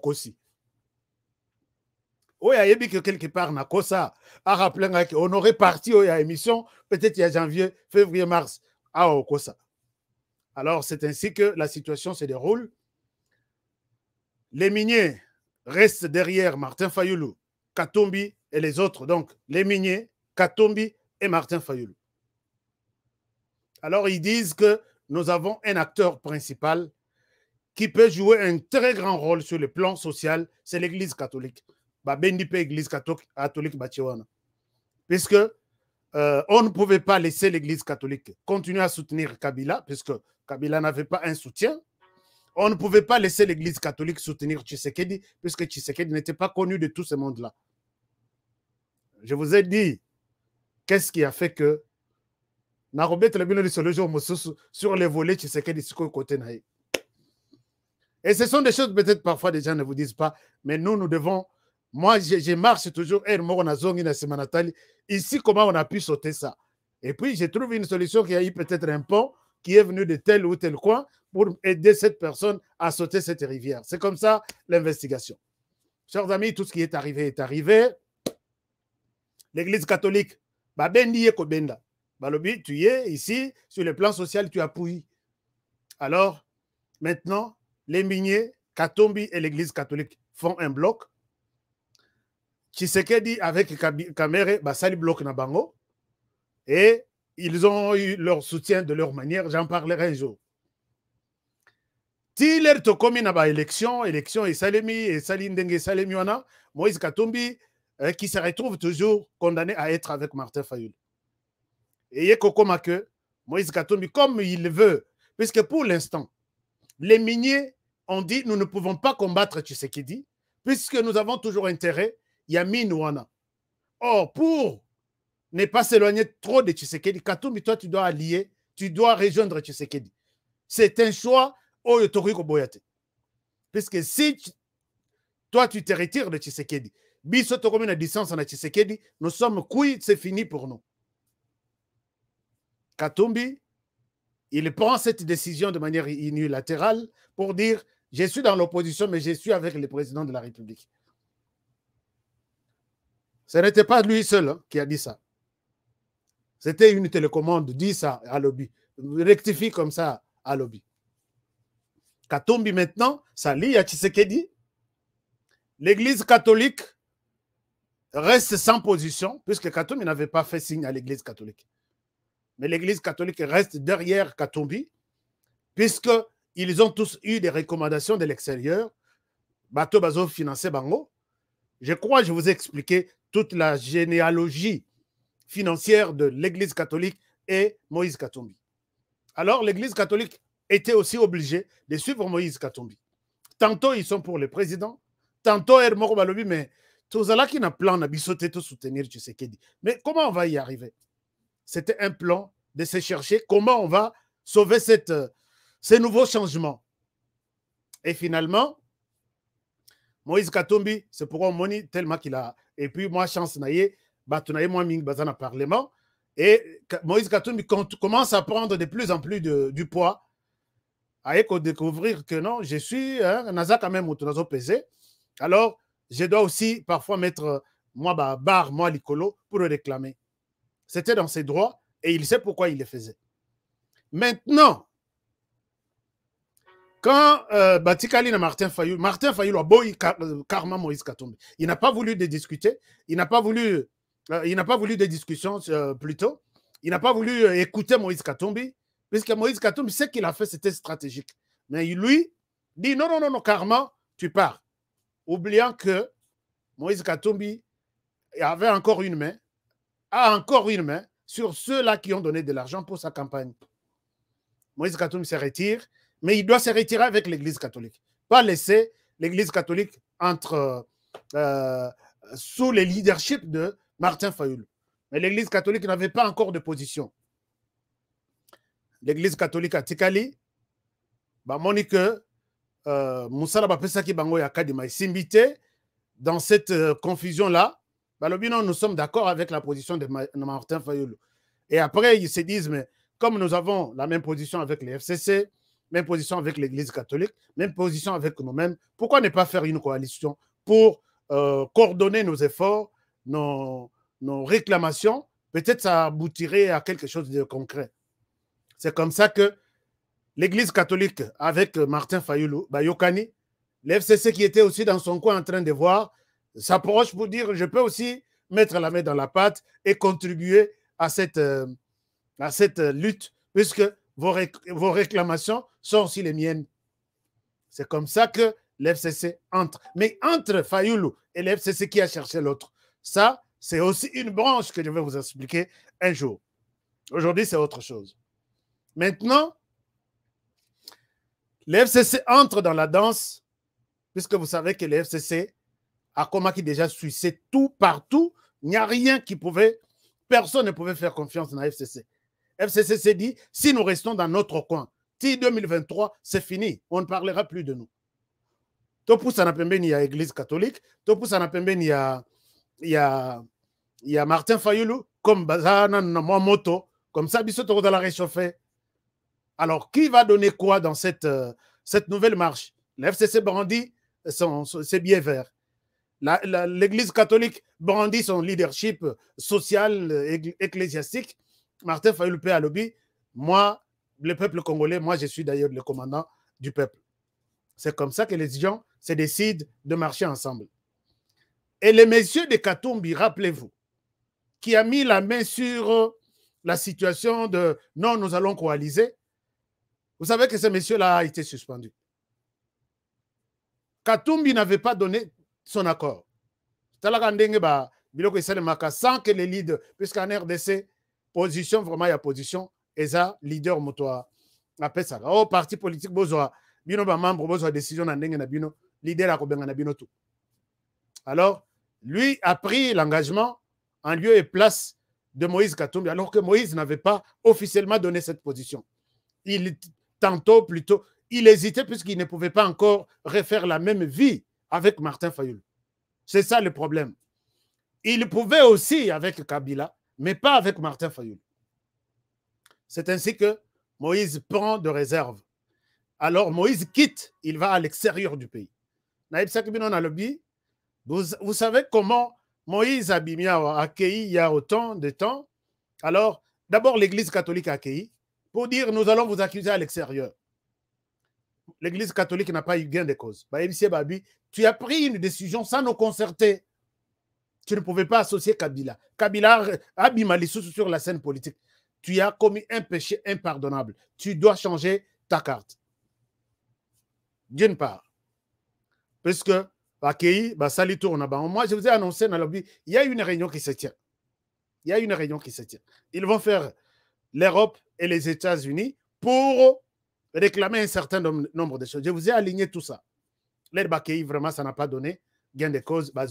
il y a que quelque part na kosa. A rappelé que on aurait parti à oh, émission peut-être il y a janvier, février, mars à Cosa. Alors c'est ainsi que la situation se déroule. Les miniers restent derrière Martin Fayoulou, Katumbi et les autres. Donc les miniers, Katumbi, et Martin Fayoul. Alors ils disent que nous avons un acteur principal qui peut jouer un très grand rôle sur le plan social, c'est l'Église catholique. Bah, pe Église catholique Bachiwana. Puisque euh, on ne pouvait pas laisser l'Église catholique continuer à soutenir Kabila, puisque Kabila n'avait pas un soutien. On ne pouvait pas laisser l'Église catholique soutenir Tshisekedi, puisque Tshisekedi n'était pas connu de tout ce monde-là. Je vous ai dit, Qu'est-ce qui a fait que le jour sur les volets côté et ce sont des choses peut-être parfois des gens ne vous disent pas mais nous nous devons moi je, marche toujours et eh, ici comment on a pu sauter ça et puis j'ai trouvé une solution qui a eu peut-être un pont qui est venu de tel ou tel coin pour aider cette personne à sauter cette rivière c'est comme ça l'investigation chers amis tout ce qui est arrivé est arrivé l'église catholique babendi ye kobenda balobi tu es ici sur le plan social tu appuies alors maintenant les miniers Katumbi et l'église catholique font un bloc dit avec Kamere basali bloc na bango et ils ont eu leur soutien de leur manière j'en parlerai un jour tiler tokomi na ba élection élection et et Salim et wana moïse Katumbi, Hein, qui se retrouve toujours condamné à être avec Martin Fayoul. Et Koko Make, Moïse Katumbi, comme il veut, puisque pour l'instant, les miniers ont dit nous ne pouvons pas combattre Tshisekedi, puisque nous avons toujours intérêt Yamin Wana. Or, pour ne pas s'éloigner trop de Tshisekedi, Katumbi, toi, tu dois allier, tu dois rejoindre Tshisekedi. C'est un choix au Boyate. Puisque si toi, tu te retires de Tshisekedi, nous sommes couilles c'est fini pour nous Katumbi il prend cette décision de manière unilatérale pour dire je suis dans l'opposition mais je suis avec le président de la République ce n'était pas lui seul hein, qui a dit ça c'était une télécommande dit ça à l'Obi. rectifie comme ça à l'Obi. Katumbi maintenant s'allie à Tshisekedi l'église catholique reste sans position, puisque Katumbi n'avait pas fait signe à l'Église catholique. Mais l'Église catholique reste derrière Katumbi, puisqu'ils ont tous eu des recommandations de l'extérieur. Bateau Bazo financé Bango. Je crois que je vous ai expliqué toute la généalogie financière de l'Église catholique et Moïse Katumbi. Alors, l'Église catholique était aussi obligée de suivre Moïse Katumbi. Tantôt, ils sont pour le président. Tantôt, mort Balobi, mais ceux-là qui na plan na bisoté tout soutenir tu sais dit. Mais comment on va y arriver C'était un plan de se chercher comment on va sauver cette, euh, ces nouveaux changements. Et finalement, Moïse Katumbi c'est pourquoi Moni tellement qu'il a. Et puis moi, chance tu batunaïe moi ming bazana parlement. Et Moïse Katumbi commence à prendre de plus en plus de, du poids. À découvrir que non, je suis hein, Naza quand même pesé. Alors, je dois aussi parfois mettre euh, moi, bah, barre, moi, l'icolo, pour le réclamer. C'était dans ses droits et il sait pourquoi il le faisait. Maintenant, quand euh, Batikali na Martin Fayou, Martin Fayou a beau euh, karma Moïse Katumbi, Il n'a pas voulu de discuter, il n'a pas voulu, euh, il n'a pas voulu de discussion plutôt. Il n'a pas voulu écouter Moïse Katombi puisque Moïse Katumbi sait qu'il a fait, c'était stratégique. Mais lui dit non, non, non, non, karma, tu pars oubliant que Moïse Katumbi avait encore une main, a encore une main sur ceux-là qui ont donné de l'argent pour sa campagne. Moïse Katumbi se retire, mais il doit se retirer avec l'Église catholique. Pas laisser l'Église catholique entre, euh, sous le leadership de Martin Fayoul. Mais l'Église catholique n'avait pas encore de position. L'Église catholique à Tikali, bah, monique euh, bapesaki bango ya dans cette euh, confusion là bah, nous sommes d'accord avec la position de martin fayoulou et après ils se disent mais comme nous avons la même position avec les fcc même position avec l'église catholique même position avec nous-mêmes pourquoi ne pas faire une coalition pour euh, coordonner nos efforts nos, nos réclamations peut-être ça aboutirait à quelque chose de concret c'est comme ça que l'Église catholique avec euh, Martin Fayoulou, Bayokani, l'FCC qui était aussi dans son coin en train de voir, s'approche pour dire je peux aussi mettre la main dans la pâte et contribuer à cette, euh, à cette euh, lutte, puisque vos, vos réclamations sont aussi les miennes. C'est comme ça que l'FCC entre. Mais entre Fayoulou et l'FCC qui a cherché l'autre, ça, c'est aussi une branche que je vais vous expliquer un jour. Aujourd'hui, c'est autre chose. Maintenant, les FCC entre dans la danse, puisque vous savez que les FCC, à Coma qui déjà suissait tout partout, il n'y a rien qui pouvait, personne ne pouvait faire confiance dans la FCC. FCC s'est dit, si nous restons dans notre coin, si 2023, c'est fini, on ne parlera plus de nous. Topou Sanapembe, il y a Église catholique, Topou Sanapembe, il y a, il y Martin Fayoulou, comme Bazana, Moto, comme ça, de de la réchauffer. Alors, qui va donner quoi dans cette, euh, cette nouvelle marche L'FCC FCC brandit euh, ses billets verts. L'Église catholique brandit son leadership social, euh, ecclésiastique. Martin Fayulpe à lobby. Moi, le peuple congolais, moi, je suis d'ailleurs le commandant du peuple. C'est comme ça que les gens se décident de marcher ensemble. Et les messieurs de Katumbi, rappelez-vous, qui a mis la main sur la situation de non, nous allons coaliser, vous savez que ce monsieur-là a été suspendu. Katumbi n'avait pas donné son accord. Sans que les leaders, puisqu'en RDC, position, vraiment, il y a position, et ça, leader motoir. Après ça, oh, parti politique, bozoa, bino, ba membre, bozoa, décision, na ndenge, na bino, leader, kobenga, na tout. Alors, lui a pris l'engagement en lieu et place de Moïse Katumbi, alors que Moïse n'avait pas officiellement donné cette position. Il tantôt plutôt. Il hésitait puisqu'il ne pouvait pas encore refaire la même vie avec Martin Fayoul. C'est ça le problème. Il pouvait aussi avec Kabila, mais pas avec Martin Fayoul. C'est ainsi que Moïse prend de réserve. Alors Moïse quitte, il va à l'extérieur du pays. vous, vous savez comment Moïse a accueilli il y a autant de temps. Alors, d'abord, l'Église catholique a accueilli, pour dire nous allons vous accuser à l'extérieur. L'Église catholique n'a pas eu gain de cause. Bah, Babi, tu as pris une décision sans nous concerter. Tu ne pouvais pas associer Kabila. Kabila abîme sur la scène politique. Tu as commis un péché impardonnable. Tu dois changer ta carte. D'une part, puisque bah, lui tourne bas. Moi, je vous ai annoncé dans il y a une réunion qui se tient. Il y a une réunion qui se tient. Ils vont faire l'Europe et les États-Unis pour réclamer un certain nombre de choses. Je vous ai aligné tout ça. L'aide vraiment, ça n'a pas donné gain de cause. Bah,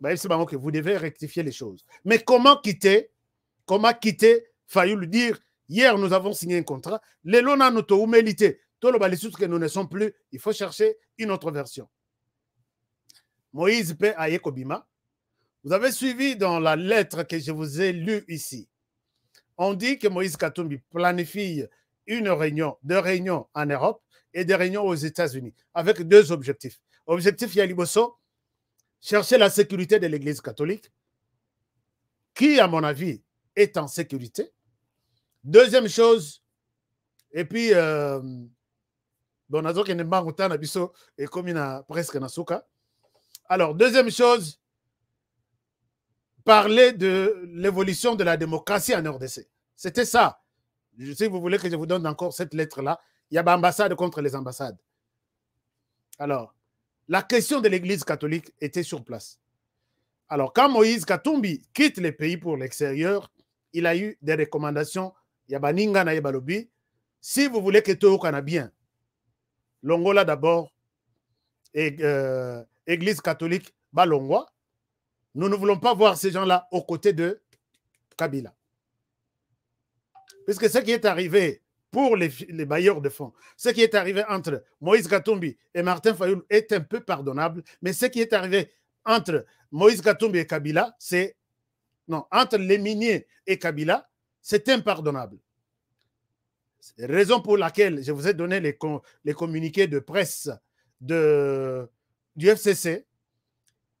bah, que vous devez rectifier les choses. Mais comment quitter Comment quitter le dire hier, nous avons signé un contrat. Les que nous ne sommes plus, il faut chercher une autre version. Moïse P. Ayekobima, vous avez suivi dans la lettre que je vous ai lue ici. On dit que Moïse Katumbi planifie une réunion, deux réunions en Europe et des réunions aux États-Unis, avec deux objectifs. Objectif Yaliboso, chercher la sécurité de l'Église catholique, qui, à mon avis, est en sécurité. Deuxième chose, et puis, euh, bon, on a dit un et comme il a presque souk. Alors, deuxième chose, parler de l'évolution de la démocratie en RDC. C'était ça. Je Si vous voulez que je vous donne encore cette lettre-là, il y a l'ambassade contre les ambassades. Alors, la question de l'Église catholique était sur place. Alors, quand Moïse Katumbi quitte le pays pour l'extérieur, il a eu des recommandations. Yabaninga na Yabalobi. Si vous voulez que tout a bien, Longola d'abord, et, euh, Église catholique, balongois. Nous ne voulons pas voir ces gens-là aux côtés de Kabila. Puisque ce qui est arrivé pour les, bailleurs de fonds, ce qui est arrivé entre Moïse Katumbi et Martin Fayoul est un peu pardonnable, mais ce qui est arrivé entre Moïse Katumbi et Kabila, c'est. Non, entre les miniers et Kabila, c'est impardonnable. Raison pour laquelle je vous ai donné les, les communiqués de presse de, du FCC,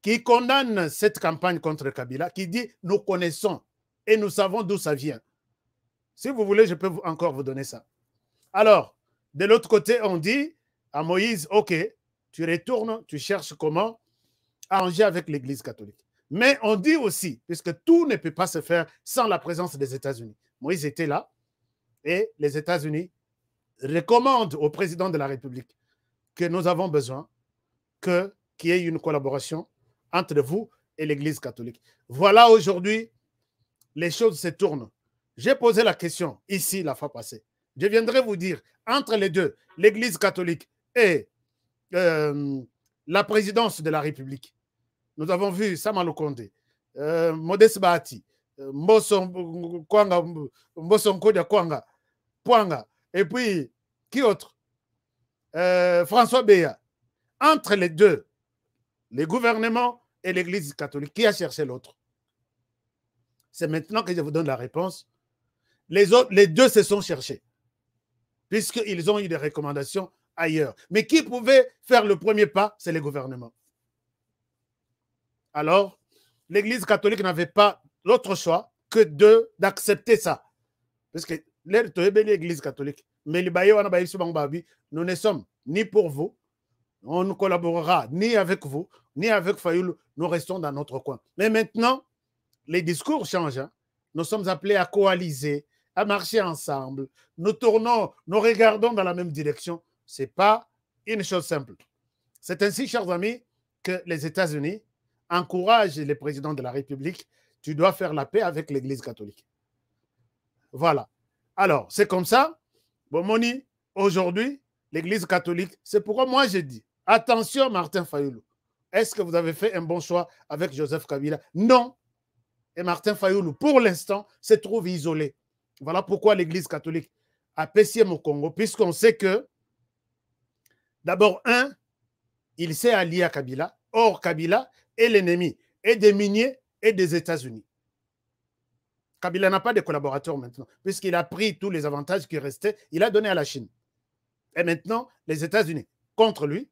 qui condamne cette campagne contre Kabila, qui dit nous connaissons et nous savons d'où ça vient. Si vous voulez, je peux encore vous donner ça. Alors, de l'autre côté, on dit à Moïse, OK, tu retournes, tu cherches comment arranger avec l'Église catholique. Mais on dit aussi, puisque tout ne peut pas se faire sans la présence des États-Unis. Moïse était là et les États-Unis recommandent au président de la République que nous avons besoin qu'il y ait une collaboration entre vous et l'Église catholique. Voilà aujourd'hui, les choses se tournent. J'ai posé la question ici la fois passée. Je viendrai vous dire, entre les deux, l'Église catholique et euh, la présidence de la République, nous avons vu Samalo euh, Modeste Bahati, euh, et puis qui autre François Béa. Entre les deux, les gouvernements et l'Église catholique. Qui a cherché l'autre C'est maintenant que je vous donne la réponse. Les, deux se sont cherchés, puisqu'ils ont eu des recommandations ailleurs. Mais qui pouvait faire le premier pas C'est le gouvernement. Alors, l'Église catholique n'avait pas l'autre choix que d'accepter ça. Parce que l'Église catholique, eh mais nous ne sommes ni pour vous, on ne collaborera ni avec vous, ni avec Fayoulou, nous restons dans notre coin. Mais maintenant, les discours changent. Hein. Nous sommes appelés à coaliser, à marcher ensemble. Nous tournons, nous regardons dans la même direction. Ce n'est pas une chose simple. C'est ainsi, chers amis, que les États-Unis encouragent les présidents de la République. Tu dois faire la paix avec l'Église catholique. Voilà. Alors, c'est comme ça. Bon, Moni, aujourd'hui, l'Église catholique, c'est pourquoi moi j'ai dit, attention Martin Fayoulou, est-ce que vous avez fait un bon choix avec Joseph Kabila Non. Et Martin Fayoulou, pour l'instant, se trouve isolé. Voilà pourquoi l'Église catholique a pécié mon Congo, puisqu'on sait que, d'abord, un, il s'est allié à Kabila. Or, Kabila est l'ennemi et des miniers et des États-Unis. Kabila n'a pas de collaborateurs maintenant, puisqu'il a pris tous les avantages qui restaient, il a donné à la Chine. Et maintenant, les États-Unis contre lui.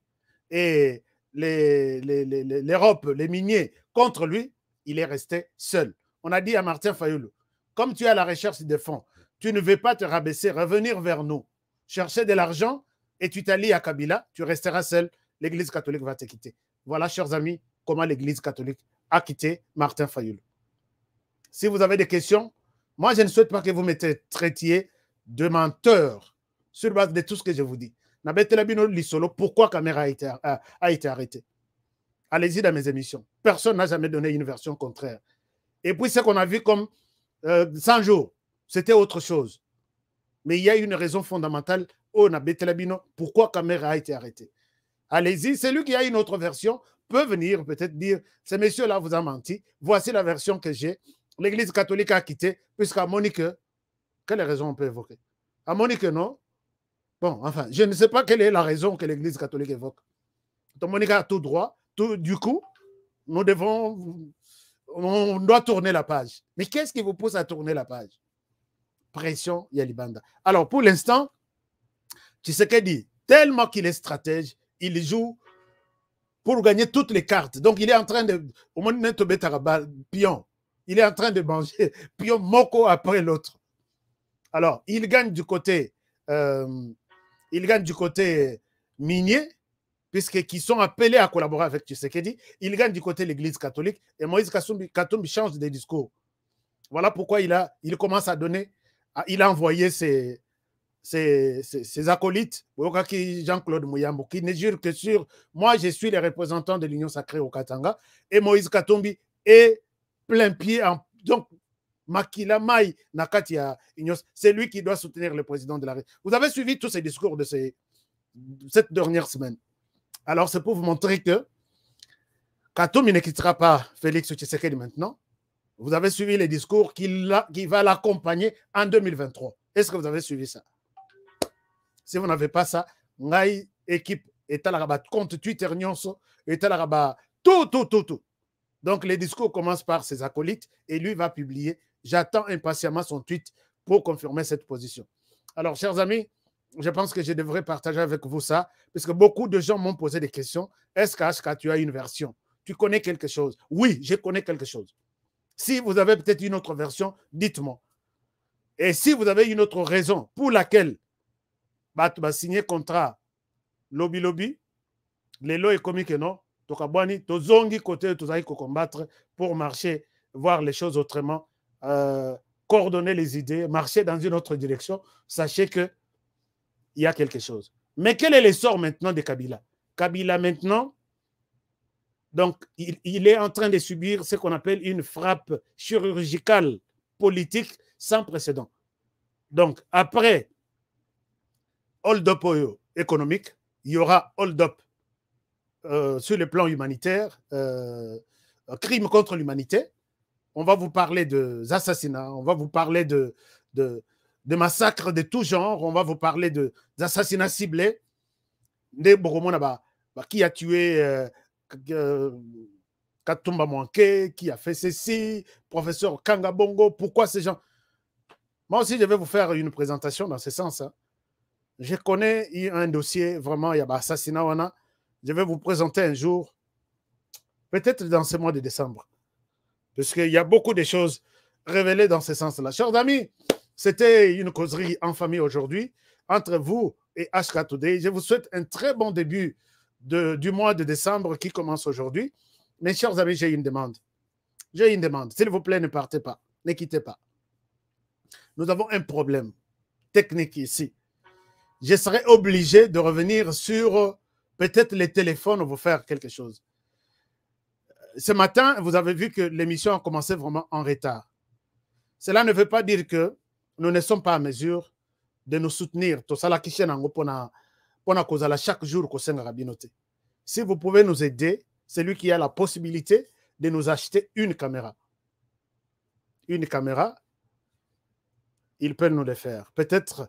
Et l'Europe, les, miniers contre lui, il est resté seul. On a dit à Martin Fayoul comme tu es à la recherche des fonds, tu ne veux pas te rabaisser, revenir vers nous, chercher de l'argent et tu t'allies à Kabila, tu resteras seul. L'Église catholique va te quitter. Voilà, chers amis, comment l'Église catholique a quitté Martin Fayoul Si vous avez des questions, moi, je ne souhaite pas que vous me traitiez de menteur sur base de tout ce que je vous dis pourquoi Caméra a été, arrêtée Allez-y dans mes émissions. Personne n'a jamais donné une version contraire. Et puis ce qu'on a vu comme 100 euh, jours, c'était autre chose. Mais il y a une raison fondamentale. Oh, Nabete pourquoi Caméra a été arrêtée Allez-y, celui qui a une autre version peut venir peut-être dire, ce monsieur là vous a menti, voici la version que j'ai. L'Église catholique a quitté, puisqu'à Monique, quelles raisons on peut évoquer À Monique, non, Bon, enfin, je ne sais pas quelle est la raison que l'Église catholique évoque. Monica a tout droit. du coup, nous devons, on doit tourner la page. Mais qu'est-ce qui vous pousse à tourner la page Pression Yalibanda. Alors, pour l'instant, tu sais qu'elle dit tellement qu'il est stratège, il joue pour gagner toutes les cartes. Donc, il est en train de, au moins, bah, Il est en train de manger pion moko après l'autre. Alors, il gagne du côté euh, il gagne du côté minier, puisqu'ils sont appelés à collaborer avec Tshisekedi, il gagne du côté l'Église catholique et Moïse Katumbi, change de discours. Voilà pourquoi il, a, il commence à donner, il a envoyé ses, ses, ses, acolytes, Jean-Claude Mouyambo, qui ne jure que sur moi, je suis le représentant de l'Union sacrée au Katanga et Moïse Katumbi est plein pied, en, donc Mai C'est lui qui doit soutenir le président de la République. Vous avez suivi tous ces discours de ces, cette dernière semaine. Alors, c'est pour vous montrer que Katoum ne quittera pas Félix Tshisekedi maintenant. Vous avez suivi les discours qui, qui va l'accompagner en 2023. Est-ce que vous avez suivi ça Si vous n'avez pas ça, Ngaï, équipe, et compte Twitter, Nyonso, et tout, tout, tout, tout. Donc, les discours commencent par ses acolytes et lui va publier J'attends impatiemment son tweet pour confirmer cette position. Alors, chers amis, je pense que je devrais partager avec vous ça, puisque beaucoup de gens m'ont posé des questions. Est-ce qu'HK, tu as une version Tu connais quelque chose Oui, je connais quelque chose. Si vous avez peut-être une autre version, dites-moi. Et si vous avez une autre raison pour laquelle bah, tu vas signer contrat lobby lobby, les lois économiques et non, tokabwani, tozongi côté, combattre pour marcher, voir les choses autrement euh, coordonner les idées, marcher dans une autre direction, sachez que il y a quelque chose. Mais quel est l'essor maintenant de Kabila Kabila maintenant, donc il, est en train de subir ce qu'on appelle une frappe chirurgicale politique sans précédent. Donc après hold-up économique, il y aura hold-up euh, sur le plan humanitaire, euh, crime contre l'humanité, on va vous parler des assassinats, on va vous parler de, de, massacres de tout genre, on va vous parler de, d'assassinats ciblés. Bah, bah, qui a tué euh, euh, Katumba Mwanke, qui a fait ceci, professeur Bongo pourquoi ces gens Moi aussi, je vais vous faire une présentation dans ce sens. Hein. Je connais un dossier, vraiment, il y a bah, assassinat, Je vais vous présenter un jour, peut-être dans ce mois de décembre. Parce qu'il y a beaucoup de choses révélées dans ce sens-là. Chers amis, c'était une causerie en famille aujourd'hui entre vous et HK Today. Je vous souhaite un très bon début du mois de décembre qui commence aujourd'hui. Mes chers amis, j'ai une demande. J'ai une demande. S'il vous plaît, ne partez pas. Ne quittez pas. Nous avons un problème technique ici. Je serai obligé de revenir sur peut-être les téléphones ou vous faire quelque chose ce matin, vous avez vu que l'émission a commencé vraiment en retard. Cela ne veut pas dire que nous ne sommes pas à mesure de nous soutenir. chaque jour Si vous pouvez nous aider, c'est lui qui a la possibilité de nous acheter une caméra. Une caméra, il peut nous le faire. Peut-être,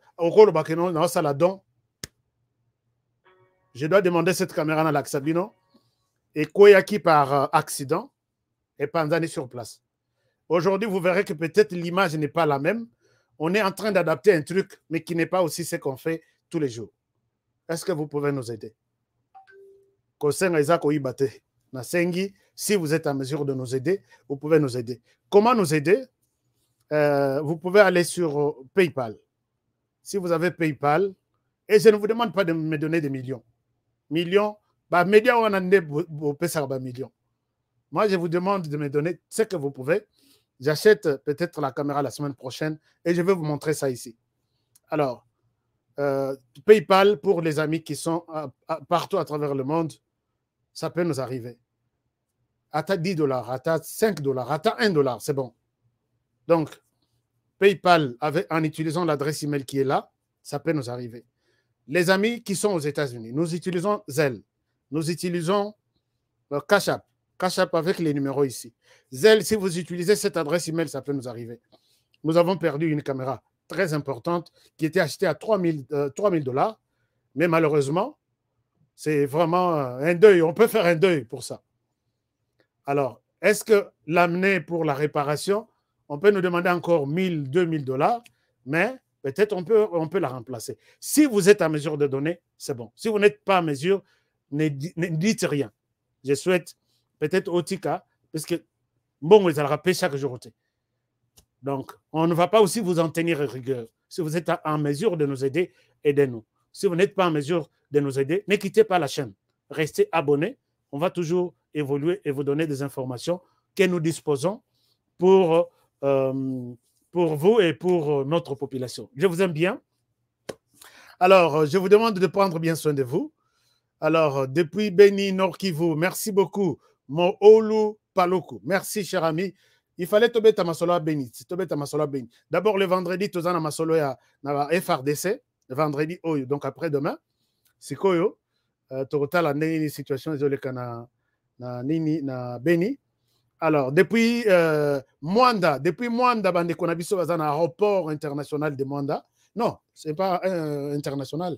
je dois demander cette caméra à sabino et Koyaki par euh, accident, et années sur place. Aujourd'hui, vous verrez que peut-être l'image n'est pas la même. On est en train d'adapter un truc, mais qui n'est pas aussi ce qu'on fait tous les jours. Est-ce que vous pouvez nous aider si vous êtes en mesure de nous aider, vous pouvez nous aider. Comment nous aider euh, Vous pouvez aller sur euh, PayPal. Si vous avez PayPal, et je ne vous demande pas de me donner des millions. Millions, vous pouvez faire un bah, millions. moi je vous demande de me donner ce que vous pouvez j'achète euh, peut-être la caméra la semaine prochaine et je vais vous montrer ça ici alors euh, paypal pour les amis qui sont euh, partout à travers le monde ça peut nous arriver à 10 dollars à 5 dollars à 1 dollar c'est bon donc paypal en utilisant l'adresse email qui est là ça peut nous arriver les amis qui sont aux États-Unis, nous utilisons Zelle nous utilisons leur Cash avec les numéros ici. Zelle, si vous utilisez cette adresse email, ça peut nous arriver. Nous avons perdu une caméra très importante qui était achetée à 3000 euh, dollars. Mais malheureusement, c'est vraiment euh, un deuil. On peut faire un deuil pour ça. Alors, est-ce que l'amener pour la réparation, on peut nous demander encore 1000, 2000 dollars, mais peut-être on peut, on peut la remplacer. Si vous êtes à mesure de donner, c'est bon. Si vous n'êtes pas à mesure, ne, dites rien. Je souhaite peut-être Tika, parce que bon, vous allez rappeler chaque jour. Donc, on ne va pas aussi vous en tenir rigueur. Si vous êtes en mesure de nous aider, aidez-nous. Si vous n'êtes pas en mesure de nous aider, ne quittez pas la chaîne. Restez abonnés. On va toujours évoluer et vous donner des informations que nous disposons pour, euh, pour vous et pour euh, notre population. Je vous aime bien. Alors, euh, je vous demande de prendre bien soin de vous. Alors, euh, depuis Béni, Nord Kivu, merci beaucoup. Mon Olu Paloku, merci, cher ami. Il fallait tomber à Béni. Tomber à Béni. D'abord, le vendredi, Tozana Masolo à FRDC. Le vendredi, Oyo. Donc, après-demain, c'est Sikoyo. Euh, a la situation, na Nini, na Béni. Alors, depuis euh, Mwanda, depuis Mwanda, Bande Konabiso, un aéroport international de Mwanda. Non, ce n'est pas euh, international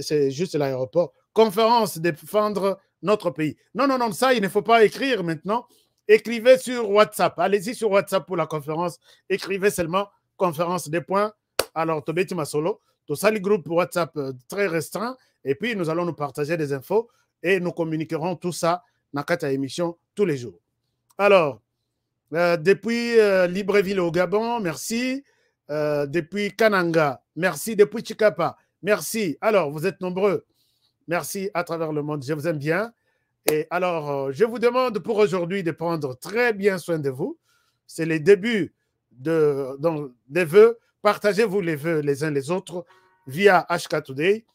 c'est juste l'aéroport. Conférence défendre notre pays. Non, non, non, ça, il ne faut pas écrire maintenant. Écrivez sur WhatsApp. Allez-y sur WhatsApp pour la conférence. Écrivez seulement conférence des points. Alors, Tobeti solo. tout ça, le groupe WhatsApp euh, très restreint. Et puis, nous allons nous partager des infos et nous communiquerons tout ça dans quatre émissions tous les jours. Alors, euh, depuis euh, Libreville au Gabon, merci. depuis Kananga, merci. Depuis Chikapa, Merci. Alors, vous êtes nombreux. Merci à travers le monde. Je vous aime bien. Et alors, euh, je vous demande pour aujourd'hui de prendre très bien soin de vous. C'est le début de, des vœux. Partagez-vous les vœux les uns les autres via HK Today.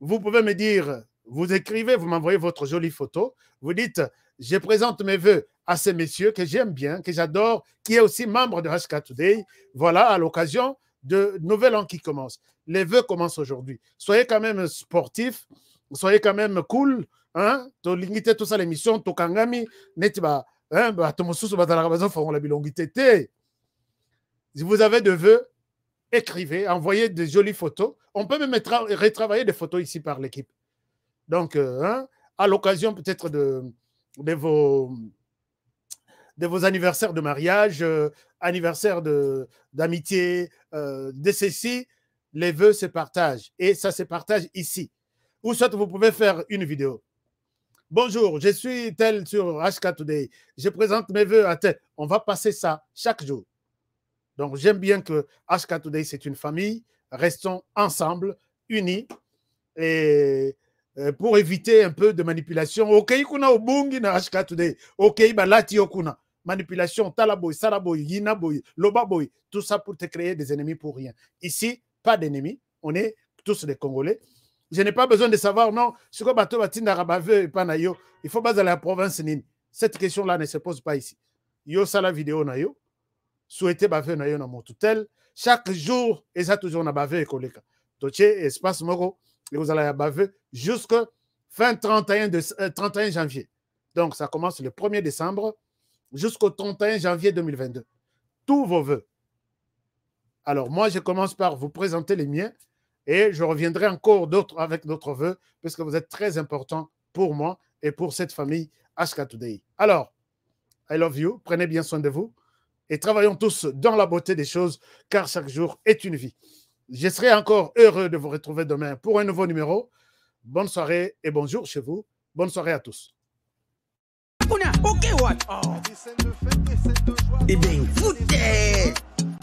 Vous pouvez me dire, vous écrivez, vous m'envoyez votre jolie photo. Vous dites, je présente mes vœux à ces messieurs que j'aime bien, que j'adore, qui est aussi membre de HK Today. Voilà, à l'occasion, de nouvel an qui commence. Les vœux commencent aujourd'hui. Soyez quand même sportifs, soyez quand même cool. Hein? si vous avez des vœux écrivez envoyez de jolies photos on peut même retravailler des photos ici par l'équipe donc euh, hein, à l'occasion peut-être de, de vos de vos anniversaires de mariage, euh, anniversaire d'amitié, euh, de ceci, les vœux se partagent. Et ça se partage ici. Ou soit vous pouvez faire une vidéo. Bonjour, je suis tel sur HK Today. Je présente mes vœux à tel. On va passer ça chaque jour. Donc j'aime bien que HK Today, c'est une famille. Restons ensemble, unis. Et euh, pour éviter un peu de manipulation. OK, kuna ubungi na HK Today. OK, balati okuna manipulation, talaboy, salaboui, yinaboui, lobaboui, tout ça pour te créer des ennemis pour rien. Ici, pas d'ennemis, on est tous des Congolais. Je n'ai pas besoin de savoir, non, ce que Bato Batinda et Panayo, il faut pas aller à la province Cette question-là ne se pose pas ici. Yo, ça la vidéo, Nayo. Souhaitez Bave Nayo dans mon Chaque jour, et ça toujours na Bave et Koleka. Toche, espace Moro, et vous allez jusqu'à fin 31 euh, janvier. Donc, ça commence le 1er décembre jusqu'au 31 janvier 2022. Tous vos voeux. Alors moi, je commence par vous présenter les miens et je reviendrai encore d'autres avec d'autres vœux puisque vous êtes très importants pour moi et pour cette famille Ashka Today. Alors, I love you, prenez bien soin de vous et travaillons tous dans la beauté des choses car chaque jour est une vie. Je serai encore heureux de vous retrouver demain pour un nouveau numéro. Bonne soirée et bonjour chez vous. Bonne soirée à tous. kuna ok what oh. Eh ebeng fute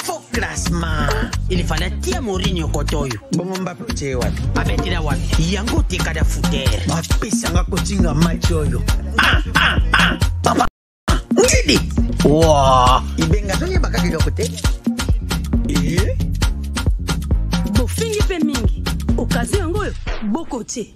fo klasma ilifana tia morinio koto oyo bongo mbape otie wapi abetela ah, wapi yango otekada futere bapesanga kotinga match oyo ah, ah, ah, papa ngidi wa ibenga azoyebaka biloko te bofingi mpe mingi okazi yango oyo boko te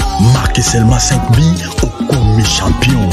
Marquez seulement 5 billes au commis champion.